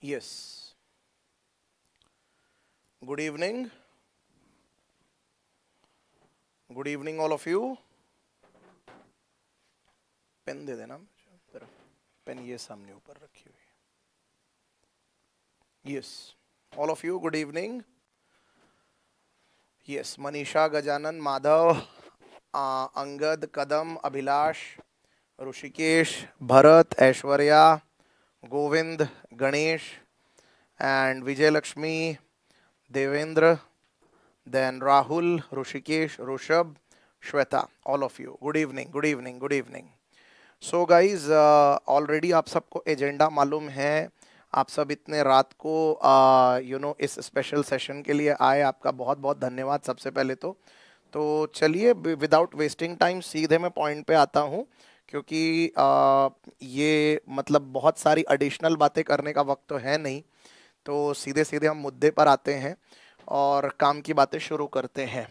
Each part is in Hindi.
Yes. Good evening. Good evening, all of you. Pen दे देना जरा पेन ये सामने ऊपर रखी हुई yes all of you good evening yes Manisha Gajanan Madhav Angad Kadam Abhilash Rishikesh Bharat Aishwarya Govind Ganesh and Vijayalakshmi Devendra then Rahul Rishikesh Rishabh Shweta all of you good evening good evening good evening so guys already आप सबको एजेंडा मालूम है आप सब इतने रात को you uh, no you know, इस स्पेशल सेशन के लिए आए आपका बहुत बहुत धन्यवाद सबसे पहले तो तो चलिए विदाउट वेस्टिंग टाइम सीधे मैं पॉइंट पे आता हूँ क्योंकि आ, ये मतलब बहुत सारी एडिशनल बातें करने का वक्त तो है नहीं तो सीधे सीधे हम मुद्दे पर आते हैं और काम की बातें शुरू करते हैं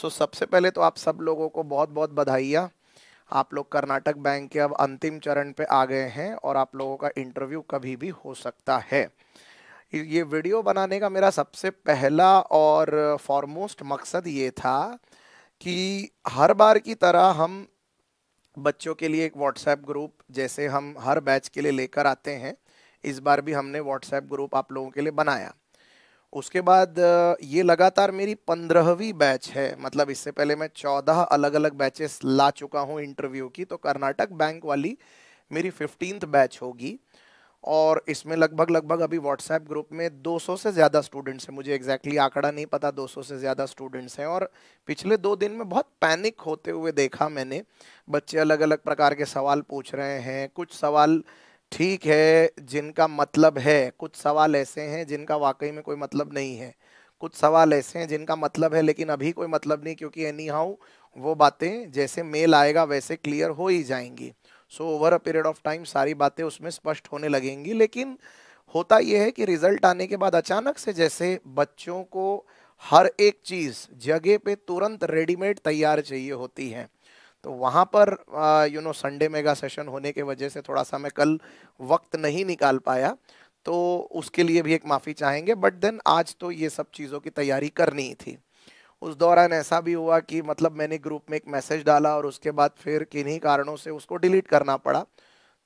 सो सबसे पहले तो आप सब लोगों को बहुत बहुत बधाइयाँ आप लोग कर्नाटक बैंक के अब अंतिम चरण पे आ गए हैं और आप लोगों का इंटरव्यू कभी भी हो सकता है ये वीडियो बनाने का मेरा सबसे पहला और फॉरमोस्ट मकसद ये था कि हर बार की तरह हम बच्चों के लिए एक व्हाट्सएप ग्रुप जैसे हम हर बैच के लिए लेकर आते हैं इस बार भी हमने व्हाट्सएप ग्रुप आप लोगों के लिए बनाया उसके बाद ये लगातार मेरी पंद्रहवीं बैच है मतलब इससे पहले मैं चौदह अलग अलग बैचेस ला चुका हूँ इंटरव्यू की तो कर्नाटक बैंक वाली मेरी फिफ्टींथ बैच होगी और इसमें लगभग लगभग अभी व्हाट्सएप ग्रुप में 200 से ज़्यादा स्टूडेंट्स हैं मुझे एग्जैक्टली exactly आंकड़ा नहीं पता 200 से ज़्यादा स्टूडेंट्स हैं और पिछले दो दिन में बहुत पैनिक होते हुए देखा मैंने बच्चे अलग अलग प्रकार के सवाल पूछ रहे हैं कुछ सवाल ठीक है जिनका मतलब है कुछ सवाल ऐसे हैं जिनका वाकई में कोई मतलब नहीं है कुछ सवाल ऐसे हैं जिनका मतलब है लेकिन अभी कोई मतलब नहीं क्योंकि एनी हाउ वो बातें जैसे मेल आएगा वैसे क्लियर हो ही जाएंगी so over a period of time सारी बातें उसमें स्पष्ट होने लगेंगी लेकिन होता यह है कि रिजल्ट आने के बाद अचानक से जैसे बच्चों को हर एक चीज़ जगह पे तुरंत रेडीमेड तैयार चाहिए होती है तो वहाँ पर you know Sunday mega session होने के वजह से थोड़ा सा मैं कल वक्त नहीं निकाल पाया तो उसके लिए भी एक माफ़ी चाहेंगे बट देन आज तो ये सब चीज़ों की तैयारी करनी ही थी उस दौरान ऐसा भी हुआ कि मतलब मैंने ग्रुप में एक मैसेज डाला और उसके बाद फिर किन्हीं कारणों से उसको डिलीट करना पड़ा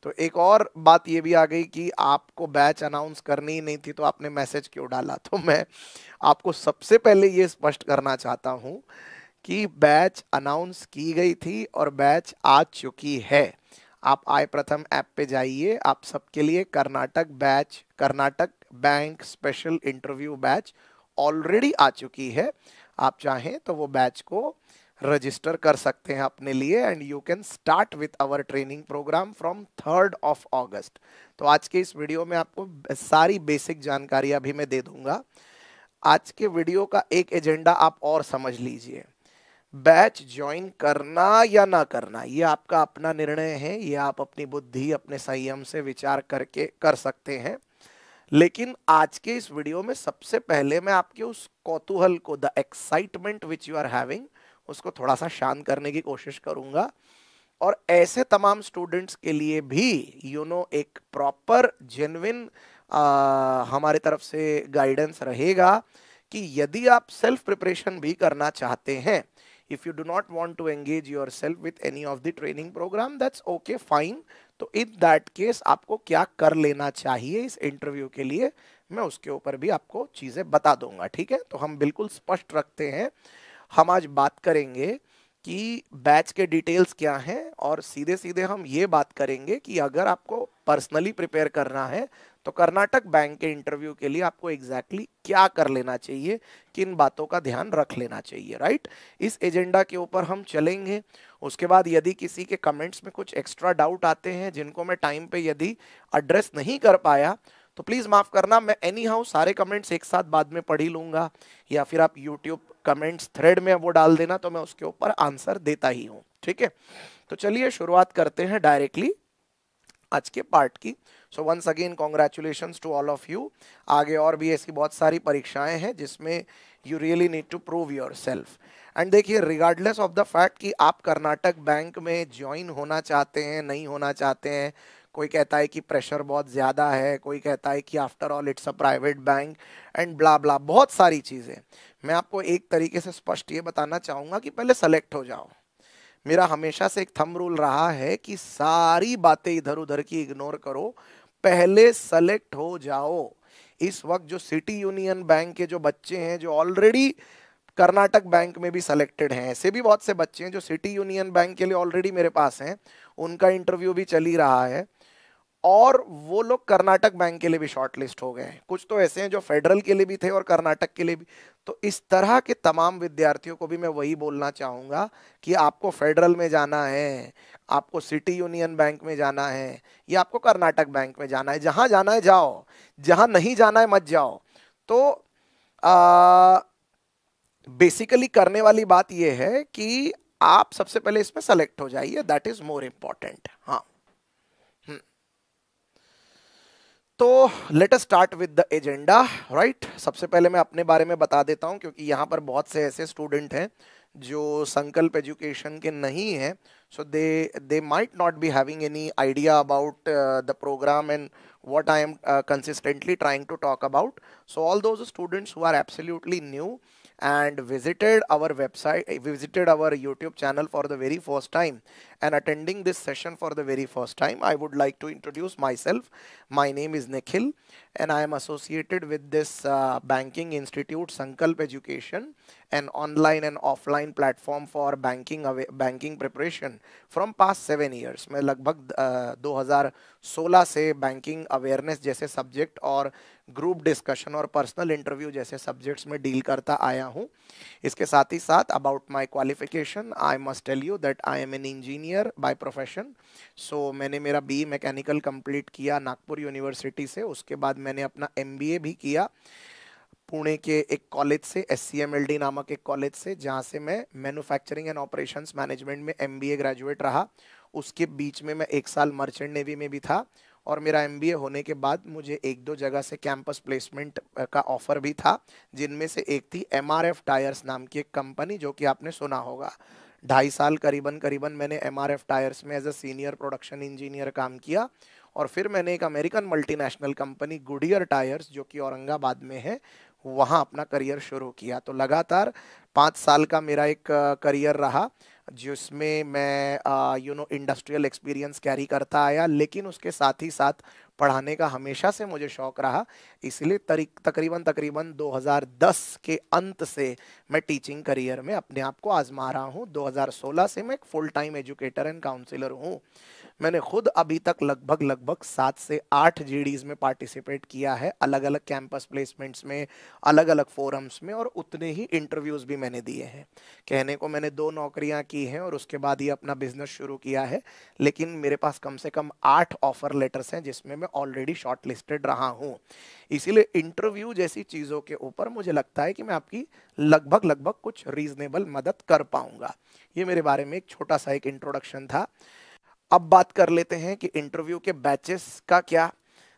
तो एक और बात ये भी आ गई कि आपको बैच अनाउंस करनी ही नहीं थी तो आपने मैसेज क्यों डाला तो मैं आपको सबसे पहले ये स्पष्ट करना चाहता हूँ कि बैच अनाउंस की गई थी और बैच आ चुकी है आप आए प्रथम ऐप पे जाइए आप सबके लिए Karnataka batch Karnataka bank special interview batch already आ चुकी है आप चाहें तो वो बैच को रजिस्टर कर सकते हैं अपने लिए and you can start with our training program from third of August तो आज के इस वीडियो में आपको सारी बेसिक जानकारी अभी मैं दे दूंगा आज के वीडियो का एक एजेंडा आप और समझ लीजिए बैच ज्वाइन करना या ना करना ये आपका अपना निर्णय है ये आप अपनी बुद्धि अपने संयम से विचार करके कर सकते हैं लेकिन आज के इस वीडियो में सबसे पहले मैं आपके उस कौतूहल को the excitement which you are having उसको थोड़ा सा शांत करने की कोशिश करूंगा और ऐसे तमाम स्टूडेंट्स के लिए भी यू you नो know, एक प्रॉपर जेनविन हमारे तरफ से गाइडेंस रहेगा कि यदि आप सेल्फ प्रिपरेशन भी करना चाहते हैं if you do not want to engage yourself with any of the training program that's okay fine तो इन दैट केस आपको क्या कर लेना चाहिए इस इंटरव्यू के लिए मैं उसके ऊपर भी आपको चीज़ें बता दूंगा ठीक है तो हम बिल्कुल स्पष्ट रखते हैं हम आज बात करेंगे कि बैच के डिटेल्स क्या हैं और सीधे सीधे हम ये बात करेंगे कि अगर आपको पर्सनली प्रिपेयर करना है तो कर्नाटक बैंक के इंटरव्यू के लिए आपको एग्जैक्टली exactly क्या कर लेना चाहिए किन बातों का ध्यान रख लेना चाहिए राइट इस एजेंडा के ऊपर हम चलेंगे उसके बाद यदि किसी के कमेंट्स में कुछ एक्स्ट्रा डाउट आते हैं जिनको मैं टाइम पे यदि एड्रेस नहीं कर पाया तो प्लीज़ माफ़ करना मैं एनी हाउ सारे कमेंट्स एक साथ बाद में पढ़ ही लूंगा या फिर आप यूट्यूब कमेंट्स थ्रेड में वो डाल देना तो मैं उसके ऊपर आंसर देता ही हूँ ठीक है तो चलिए शुरुआत करते हैं डायरेक्टली आज के पार्ट की so once again congratulation to all of you आगे और भी ऐसी बहुत सारी परीक्षाएं हैं जिसमें you really need to prove yourself and देखिए रिगार्डलेस ऑफ द फैक्ट कि आप कर्नाटक बैंक में ज्वाइन होना चाहते हैं नहीं होना चाहते हैं कोई कहता है कि प्रेशर बहुत ज़्यादा है कोई कहता है कि after all it's a private bank and blah blah बहुत सारी चीज़ें मैं आपको एक तरीके से स्पष्ट ये बताना चाहूँगा कि पहले सेलेक्ट हो जाओ मेरा हमेशा से एक थम रूल रहा है कि सारी बातें इधर उधर की इग्नोर करो पहले सेलेक्ट हो जाओ इस वक्त जो सिटी यूनियन बैंक के जो बच्चे हैं जो ऑलरेडी कर्नाटक बैंक में भी सिलेक्टेड हैं ऐसे भी बहुत से बच्चे हैं जो सिटी यूनियन बैंक के लिए ऑलरेडी मेरे पास हैं उनका इंटरव्यू भी चल ही रहा है और वो लोग कर्नाटक बैंक के लिए भी शॉर्टलिस्ट हो गए हैं कुछ तो ऐसे हैं जो फेडरल के लिए भी थे और कर्नाटक के लिए भी तो इस तरह के तमाम विद्यार्थियों को भी मैं वही बोलना चाहूँगा कि आपको फेडरल में जाना है आपको सिटी यूनियन बैंक में जाना है या आपको कर्नाटक बैंक में जाना है जहाँ जाना है जाओ जहाँ नहीं जाना है मत जाओ तो आ, बेसिकली करने वाली बात यह है कि आप सबसे पहले इसमें सेलेक्ट हो जाइए दैट इज मोर इंपॉर्टेंट हाँ हम्म। तो let start with the agenda right सबसे पहले मैं अपने बारे में बता देता हूं क्योंकि यहां पर बहुत से ऐसे स्टूडेंट हैं जो संकल्प एजुकेशन के नहीं हैं so they they might not be having any idea about the program and what I am consistently trying to talk about so all those students who are absolutely new and visited our website eh, visited our youtube channel for the very first time and attending this session for the very first time i would like to introduce myself my name is nikhil and i am associated with this uh, banking institute sankalp education an online and offline platform for banking banking preparation from past 7 years मैं लगभग uh, 2016 से banking awareness जैसे subject और ग्रुप डिस्कशन और पर्सनल इंटरव्यू जैसे सब्जेक्ट्स में डील करता आया हूँ इसके साथ ही साथ about my qualification I must tell you that I am an engineer by profession so मैंने मेरा बी मैकेनिकल कंप्लीट किया नागपुर यूनिवर्सिटी से उसके बाद मैंने अपना एम भी किया पुणे के एक कॉलेज से एस नामक एक कॉलेज से जहाँ से मैं मैनुफैक्चरिंग एंड ऑपरेशन मैनेजमेंट में एम ग्रेजुएट रहा उसके बीच में मैं एक साल मर्चेंट नेवी में भी था और मेरा एम होने के बाद मुझे एक दो जगह से कैंपस प्लेसमेंट का ऑफर भी था जिनमें से एक थी एम टायर्स नाम की एक कंपनी जो कि आपने सुना होगा ढाई साल करीबन करीबन मैंने एम टायर्स में as a senior production engineer काम किया और फिर मैंने एक American multinational company Goodyear tyres जो कि औरंगाबाद में है वहाँ अपना करियर शुरू किया तो लगातार पाँच साल का मेरा एक करियर रहा जिसमें मैं you know industrial experience carry करता आया लेकिन उसके साथ ही साथ पढ़ाने का हमेशा से मुझे शौक रहा इसलिए तकरीबन तकरीबन 2010 के अंत से मैं टीचिंग करियर में अपने आप को आजमा रहा हूँ 2016 से मैं एक full time educator and counsellor हूँ मैंने खुद अभी तक लगभग लगभग सात से आठ जी में पार्टिसिपेट किया है अलग अलग कैंपस प्लेसमेंट्स में अलग अलग फोरम्स में और उतने ही इंटरव्यूज़ भी मैंने दिए हैं कहने को मैंने दो नौकरियां की हैं और उसके बाद ही अपना बिजनेस शुरू किया है लेकिन मेरे पास कम से कम आठ ऑफर लेटर्स हैं जिसमें मैं ऑलरेडी शॉर्टलिस्टेड रहा हूँ इसीलिए इंटरव्यू जैसी चीज़ों के ऊपर मुझे लगता है कि मैं आपकी लगभग लगभग कुछ रीजनेबल मदद कर पाऊँगा ये मेरे बारे में एक छोटा सा एक इंट्रोडक्शन था अब बात कर लेते हैं कि इंटरव्यू के बैचेस का क्या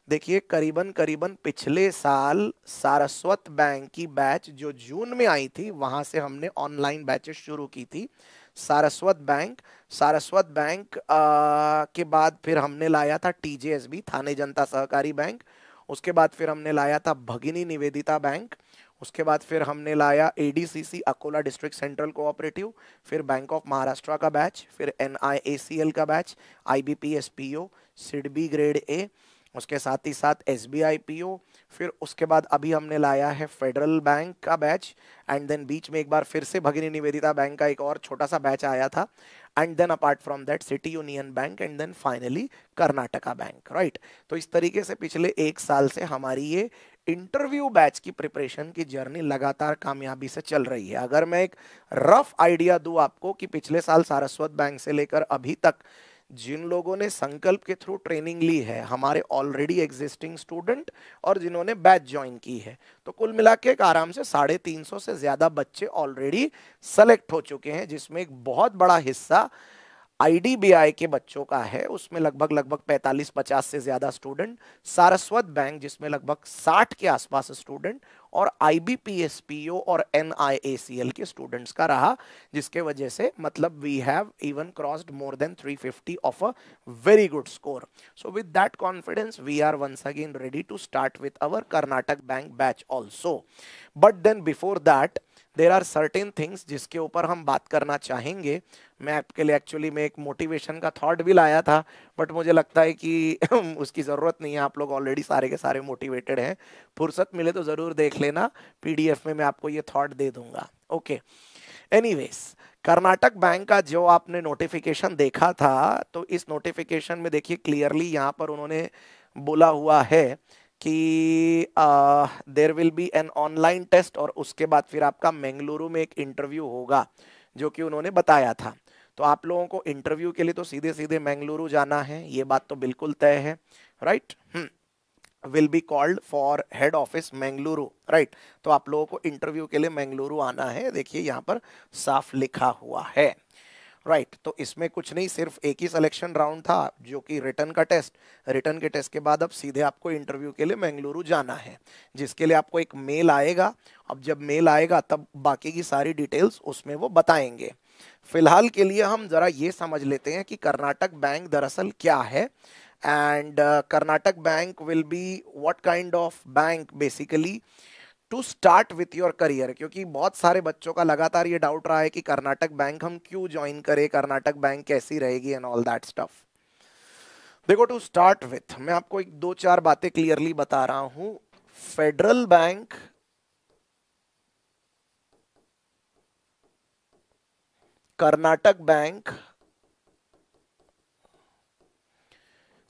देखिए करीबन करीबन पिछले साल सारस्वत बैंक की बैच जो जून में आई थी वहाँ से हमने ऑनलाइन बैचेस शुरू की थी सारस्वत बैंक सारस्वत बैंक आ, के बाद फिर हमने लाया था टीजेएसबी थाने जनता सहकारी बैंक उसके बाद फिर हमने लाया था भगिनी निवेदिता बैंक उसके बाद फिर हमने लाया ADCC Akola district central Cooperative फिर बैंक ऑफ महाराष्ट्र का बैच फिर एनआईएसीएल का batch IBPS PO SIDBI grade A उसके साथ ही साथ एसबीआईपीओ बी फिर उसके बाद अभी हमने लाया है फेडरल बैंक का बैच एंड देन बीच में एक बार फिर से भगिनी निवेदिता बैंक का एक और छोटा सा बैच आया था and then apart from that City Union Bank and then finally Karnataka Bank right तो इस तरीके से पिछले एक साल से हमारी ये इंटरव्यू बैच की प्रिपरेशन की जर्नी लगातार कामयाबी से चल रही है अगर मैं एक रफ आइडिया दूँ आपको कि पिछले साल सारस्वत बैंक से लेकर अभी तक जिन लोगों ने संकल्प के थ्रू ट्रेनिंग ली है हमारे ऑलरेडी एग्जिस्टिंग स्टूडेंट और जिन्होंने बैच ज्वाइन की है तो कुल मिला के एक आराम से साढ़े तीन सौ से ज़्यादा बच्चे ऑलरेडी सेलेक्ट हो चुके हैं जिसमें एक बहुत बड़ा हिस्सा आईडीबीआई के बच्चों का है उसमें लगभग लगभग 45-50 से ज़्यादा स्टूडेंट सारस्वत बैंक जिसमें लगभग 60 के आसपास स्टूडेंट और आईबीपीएस पीओ और एनआईएसीएल के स्टूडेंट्स का रहा जिसके वजह से मतलब we have even crossed more than 350 of a very good score so with that confidence we are once again ready to start with our Karnataka Bank batch also but then before that there are certain things जिसके ऊपर हम बात करना चाहेंगे मैं आपके लिए एक्चुअली में एक मोटिवेशन का थॉट भी लाया था बट मुझे लगता है कि उसकी ज़रूरत नहीं है आप लोग ऑलरेडी सारे के सारे मोटिवेटेड हैं फुर्सत मिले तो ज़रूर देख लेना पीडीएफ में मैं आपको ये थॉट दे दूंगा ओके एनीवेज कर्नाटक बैंक का जो आपने नोटिफिकेशन देखा था तो इस नोटिफिकेशन में देखिए क्लियरली यहाँ पर उन्होंने बोला हुआ है कि there will be an online test और उसके बाद फिर आपका मेंगलुरु में एक इंटरव्यू होगा जो कि उन्होंने बताया था तो आप लोगों को इंटरव्यू के लिए तो सीधे सीधे मेंगलुरु जाना है ये बात तो बिल्कुल तय है right will be called for head office Mangaluru right तो आप लोगों को इंटरव्यू के लिए मेंगलुरु आना है देखिए यहाँ पर साफ लिखा हुआ है राइट right, तो इसमें कुछ नहीं सिर्फ एक ही सिलेक्शन राउंड था जो कि रिटर्न का टेस्ट रिटर्न के टेस्ट के बाद अब सीधे आपको इंटरव्यू के लिए मैंगलुरु जाना है जिसके लिए आपको एक मेल आएगा अब जब मेल आएगा तब बाकी की सारी डिटेल्स उसमें वो बताएंगे फिलहाल के लिए हम ज़रा ये समझ लेते हैं कि कर्नाटक बैंक दरअसल क्या है and uh, Karnataka Bank will be what kind of bank basically to start with your career क्योंकि बहुत सारे बच्चों का लगातार ये डाउट रहा है कि कर्नाटक बैंक हम क्यों ज्वाइन करें कर्नाटक बैंक कैसी रहेगी एंड ऑल दैट स्टफ देखो टू स्टार्ट विथ मैं आपको एक दो चार बातें क्लियरली बता रहा हूं Federal Bank Karnataka Bank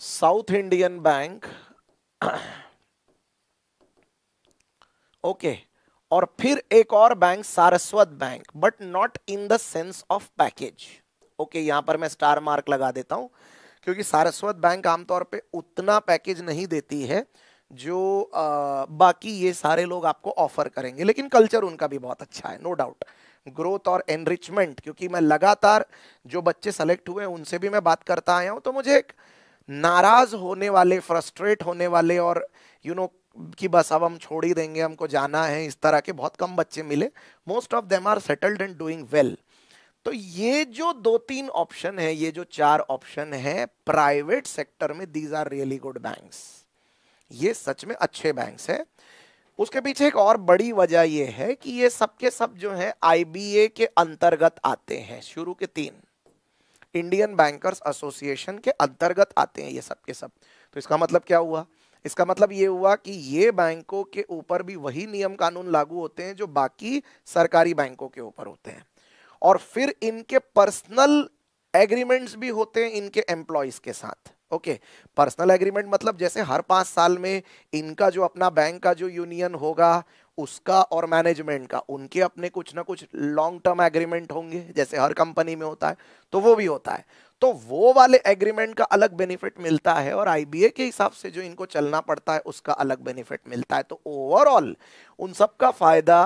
South Indian Bank okay और फिर एक और bank Saraswat Bank but not in the sense of package okay यहाँ पर मैं स्टार मार्क लगा देता हूं क्योंकि सारस्वत बैंक आमतौर पे उतना पैकेज नहीं देती है जो आ, बाकी ये सारे लोग आपको ऑफर करेंगे लेकिन कल्चर उनका भी बहुत अच्छा है नो डाउट ग्रोथ और एनरिचमेंट क्योंकि मैं लगातार जो बच्चे सेलेक्ट हुए उनसे भी मैं बात करता आया हूँ तो मुझे एक नाराज होने वाले फ्रस्ट्रेट होने वाले और यू you नो know, कि बस अब हम छोड़ ही देंगे हमको जाना है इस तरह के बहुत कम बच्चे मिले most of them are settled and doing well तो ये जो दो तीन ऑप्शन है ये जो चार ऑप्शन है प्राइवेट सेक्टर में these are really good banks ये सच में अच्छे बैंक्स है उसके पीछे एक और बड़ी वजह यह है कि ये सबके सब जो है आई के अंतर्गत आते हैं शुरू के तीन इंडियन बैंकर्स एसोसिएशन के अंतर्गत आते हैं ये सब के सब तो इसका मतलब क्या हुआ इसका मतलब ये हुआ कि ये बैंकों के ऊपर भी वही नियम कानून लागू होते हैं जो बाकी सरकारी बैंकों के ऊपर होते हैं और फिर इनके पर्सनल एग्रीमेंट्स भी होते हैं इनके एम्प्लॉयज के साथ ओके पर्सनल एग्रीमेंट मतलब जैसे हर पांच साल में इनका जो अपना बैंक का जो यूनियन होगा उसका और मैनेजमेंट का उनके अपने कुछ ना कुछ लॉन्ग टर्म एग्रीमेंट होंगे जैसे हर कंपनी में होता है तो वो भी होता है तो वो वाले एग्रीमेंट का अलग बेनिफिट मिलता है और आईबीए के हिसाब से जो इनको चलना पड़ता है उसका अलग बेनिफिट मिलता है तो ओवरऑल उन सब का फायदा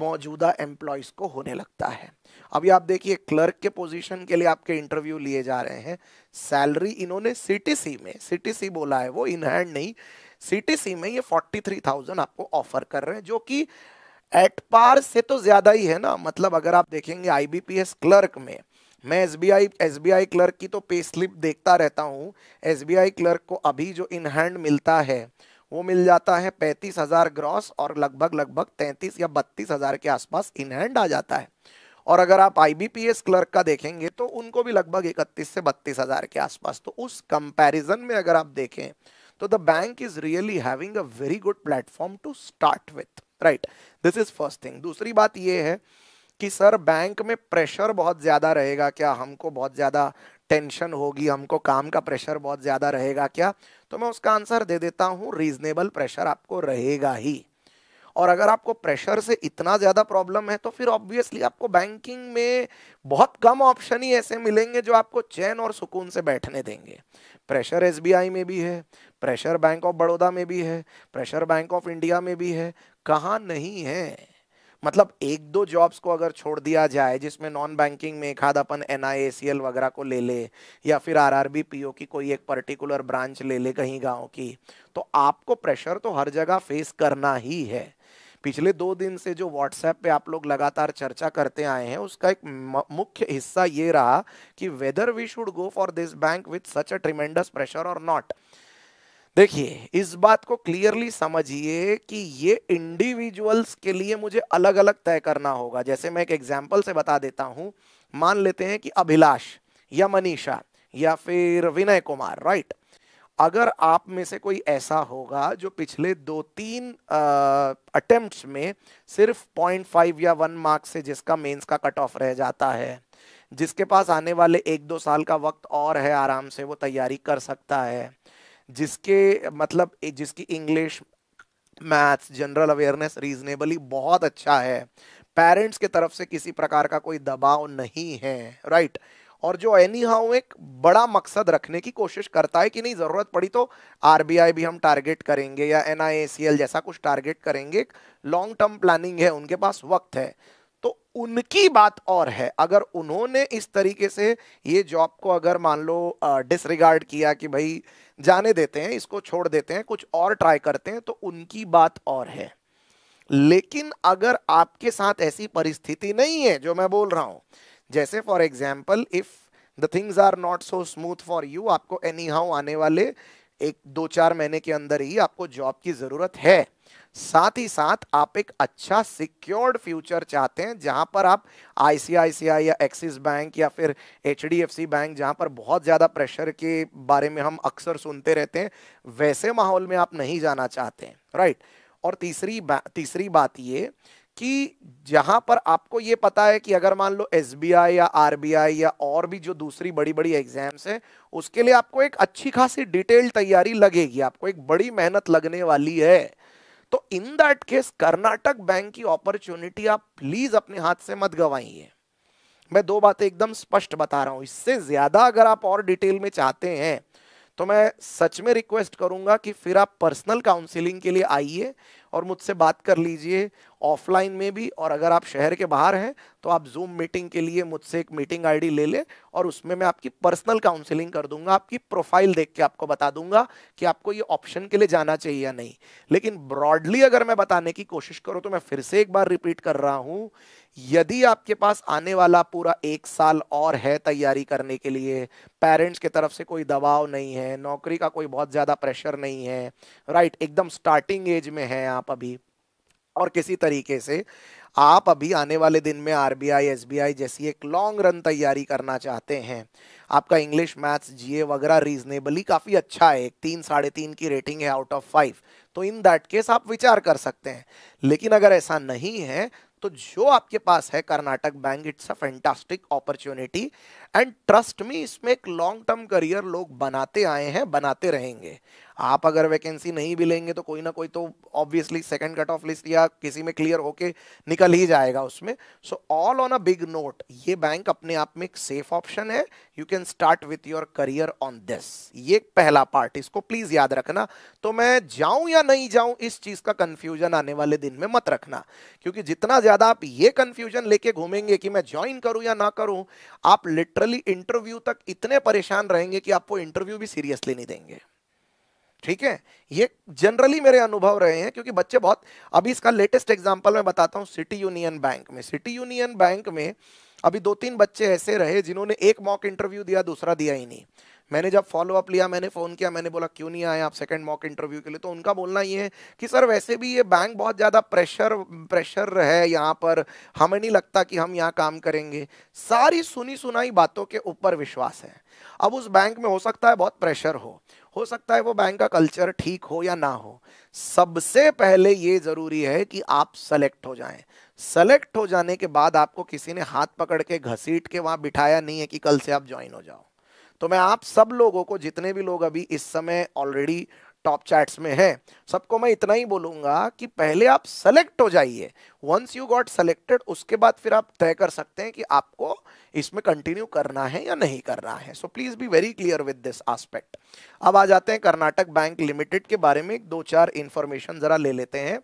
मौजूदा एम्प्लॉयज को होने लगता है अभी आप देखिए क्लर्क के पोजीशन के लिए आपके इंटरव्यू लिए जा रहे हैं सैलरी इन्होंने सीटीसी में सीटीसी बोला है वो इन हैंड नहीं सीटीसी में ये 43,000 आपको ऑफर कर रहे हैं जो कि एट पार से तो ज्यादा ही है ना मतलब अगर आप देखेंगे आईबीपीएस क्लर्क में मैं S B I S B I clerk की तो पे स्लिप देखता रहता हूँ एस बी आई क्लर्क को अभी जो इन हैंड मिलता है वो मिल जाता है पैंतीस हज़ार ग्रॉस और लगभग लगभग तैंतीस या बत्तीस हज़ार के आसपास इन हैंड आ जाता है और अगर आप आई क्लर्क का देखेंगे तो उनको भी लगभग इकतीस से बत्तीस हज़ार के आसपास तो उस कंपैरिजन में अगर आप देखें तो the bank is really having a very good platform to start with right this is first thing दूसरी बात ये है कि सर बैंक में प्रेशर बहुत ज़्यादा रहेगा क्या हमको बहुत ज़्यादा टेंशन होगी हमको काम का प्रेशर बहुत ज़्यादा रहेगा क्या तो मैं उसका आंसर दे देता हूँ रीजनेबल प्रेशर आपको रहेगा ही और अगर आपको प्रेशर से इतना ज़्यादा प्रॉब्लम है तो फिर ऑब्वियसली आपको बैंकिंग में बहुत कम ऑप्शन ही ऐसे मिलेंगे जो आपको चैन और सुकून से बैठने देंगे प्रेशर एसबीआई में भी है प्रेशर बैंक ऑफ बड़ौदा में भी है प्रेशर बैंक ऑफ इंडिया में भी है कहाँ नहीं है मतलब एक दो जॉब्स को अगर छोड़ दिया जाए जिसमें नॉन बैंकिंग में एक अपन एन वगैरह को ले ले या फिर आर पीओ की कोई एक पर्टिकुलर ब्रांच ले ले कहीं गाँव की तो आपको प्रेशर तो हर जगह फेस करना ही है पिछले दो दिन से जो व्हाट्सएप पे आप लोग लगातार चर्चा करते आए हैं उसका एक मुख्य हिस्सा ये रहा कि whether we should go for this bank with such a tremendous pressure और नॉट देखिए इस बात को क्लियरली समझिए कि ये इंडिविजुअल्स के लिए मुझे अलग अलग तय करना होगा जैसे मैं एक एग्जाम्पल से बता देता हूँ मान लेते हैं कि अभिलाष या मनीषा या फिर विनय कुमार राइट अगर आप में से कोई ऐसा होगा जो पिछले दो तीन अटेम्प्ट्स में सिर्फ पॉइंट फाइव या वन मार्क्स से जिसका मेंस का कट ऑफ रह जाता है जिसके पास आने वाले एक दो साल का वक्त और है आराम से वो तैयारी कर सकता है जिसके मतलब जिसकी English maths general awareness reasonably बहुत अच्छा है पेरेंट्स के तरफ से किसी प्रकार का कोई दबाव नहीं है राइट और जो एनी हाउ एक बड़ा मकसद रखने की कोशिश करता है कि नहीं ज़रूरत पड़ी तो आरबीआई भी हम टारगेट करेंगे या एन जैसा कुछ टारगेट करेंगे लॉन्ग टर्म प्लानिंग है उनके पास वक्त है उनकी बात और है अगर उन्होंने इस तरीके से ये जॉब को अगर मान लो डिसरिगार्ड किया कि भाई जाने देते हैं इसको छोड़ देते हैं कुछ और ट्राई करते हैं तो उनकी बात और है लेकिन अगर आपके साथ ऐसी परिस्थिति नहीं है जो मैं बोल रहा हूं जैसे for example if the things are not so smooth for you आपको एनी हाउ आने वाले एक दो चार महीने के अंदर ही आपको जॉब की ज़रूरत है साथ ही साथ आप एक अच्छा सिक्योर्ड फ्यूचर चाहते हैं जहां पर आप आईसीआईसीआई या एक्सिस बैंक या फिर एच बैंक जहां पर बहुत ज़्यादा प्रेशर के बारे में हम अक्सर सुनते रहते हैं वैसे माहौल में आप नहीं जाना चाहते हैं राइट और तीसरी बा, तीसरी बात ये कि जहां पर आपको ये पता है कि अगर मान लो एस या आर या और भी जो दूसरी बड़ी बड़ी एग्जाम्स हैं उसके लिए आपको एक अच्छी खासी डिटेल तैयारी लगेगी आपको एक बड़ी मेहनत लगने वाली है तो in that case Karnataka Bank की अपॉर्चुनिटी आप प्लीज अपने हाथ से मत गवाइए मैं दो बातें एकदम स्पष्ट बता रहा हूं इससे ज्यादा अगर आप और डिटेल में चाहते हैं तो मैं सच में रिक्वेस्ट करूंगा कि फिर आप पर्सनल काउंसिलिंग के लिए आइए और मुझसे बात कर लीजिए ऑफलाइन में भी और अगर आप शहर के बाहर हैं तो आप जूम मीटिंग के लिए मुझसे एक मीटिंग आईडी ले लें और उसमें मैं आपकी पर्सनल काउंसलिंग कर दूंगा आपकी प्रोफाइल देख के आपको बता दूंगा कि आपको ये ऑप्शन के लिए जाना चाहिए या नहीं लेकिन ब्रॉडली अगर मैं बताने की कोशिश करूँ तो मैं फिर से एक बार रिपीट कर रहा हूँ यदि आपके पास आने वाला पूरा एक साल और है तैयारी करने के लिए पेरेंट्स के तरफ से कोई दबाव नहीं है नौकरी का कोई बहुत ज़्यादा प्रेशर नहीं है राइट एकदम स्टार्टिंग एज में हैं आप अभी और किसी तरीके से आप अभी आने वाले दिन में R B S B I जैसी एक लॉन्ग रन तैयारी करना चाहते हैं आपका इंग्लिश मैथ्स जीए वगैरह रीजनेबली काफ़ी अच्छा है एक तीन साढ़े तीन की रेटिंग है आउट ऑफ फाइव तो इन दैट केस आप विचार कर सकते हैं लेकिन अगर ऐसा नहीं है तो जो आपके पास है Karnataka Bank it's a fantastic opportunity and trust me इसमें एक लॉन्ग टर्म करियर लोग बनाते आए हैं बनाते रहेंगे आप अगर वैकेंसी नहीं भी लेंगे तो कोई ना कोई तो obviously second cut off list या किसी में क्लियर होके निकल ही जाएगा उसमें so all on a big note ये बैंक अपने आप में एक सेफ ऑप्शन है you can start with your career on this ये पहला पार्ट इसको प्लीज याद रखना तो मैं जाऊं या नहीं जाऊं इस चीज का कंफ्यूजन आने वाले दिन में मत रखना क्योंकि जितना ज्यादा आप ये कंफ्यूजन लेके घूमेंगे कि मैं ज्वाइन करूं या ना करूं आप लिटर लिटरली इंटरव्यू तक इतने परेशान रहेंगे कि आपको इंटरव्यू भी सीरियसली नहीं देंगे ठीक है ये जनरली मेरे अनुभव रहे हैं क्योंकि बच्चे बहुत अभी इसका लेटेस्ट एग्जाम्पल मैं बताता हूँ सिटी यूनियन बैंक में सिटी यूनियन बैंक में अभी दो तीन बच्चे ऐसे रहे जिन्होंने एक मॉक इंटरव्यू दिया दूसरा दिया ही नहीं मैंने जब फॉलो अप लिया मैंने फ़ोन किया मैंने बोला क्यों नहीं आए आप सेकंड मॉक इंटरव्यू के लिए तो उनका बोलना ये है कि सर वैसे भी ये बैंक बहुत ज़्यादा प्रेशर प्रेशर है यहाँ पर हमें नहीं लगता कि हम यहाँ काम करेंगे सारी सुनी सुनाई बातों के ऊपर विश्वास है अब उस बैंक में हो सकता है बहुत प्रेशर हो हो सकता है वो बैंक का कल्चर ठीक हो या ना हो सबसे पहले ये ज़रूरी है कि आप सेलेक्ट हो जाएं सेलेक्ट हो जाने के बाद आपको किसी ने हाथ पकड़ के घसीट के वहाँ बिठाया नहीं है कि कल से आप ज्वाइन हो जाओ तो मैं आप सब लोगों को जितने भी लोग अभी इस समय ऑलरेडी टॉप चैट्स में हैं सबको मैं इतना ही बोलूंगा कि पहले आप सेलेक्ट हो जाइए वंस यू गॉट सेलेक्टेड उसके बाद फिर आप तय कर सकते हैं कि आपको इसमें कंटिन्यू करना है या नहीं करना है so please be very clear with this aspect अब आ जाते हैं कर्नाटक बैंक लिमिटेड के बारे में दो चार इन्फॉर्मेशन ज़रा ले लेते हैं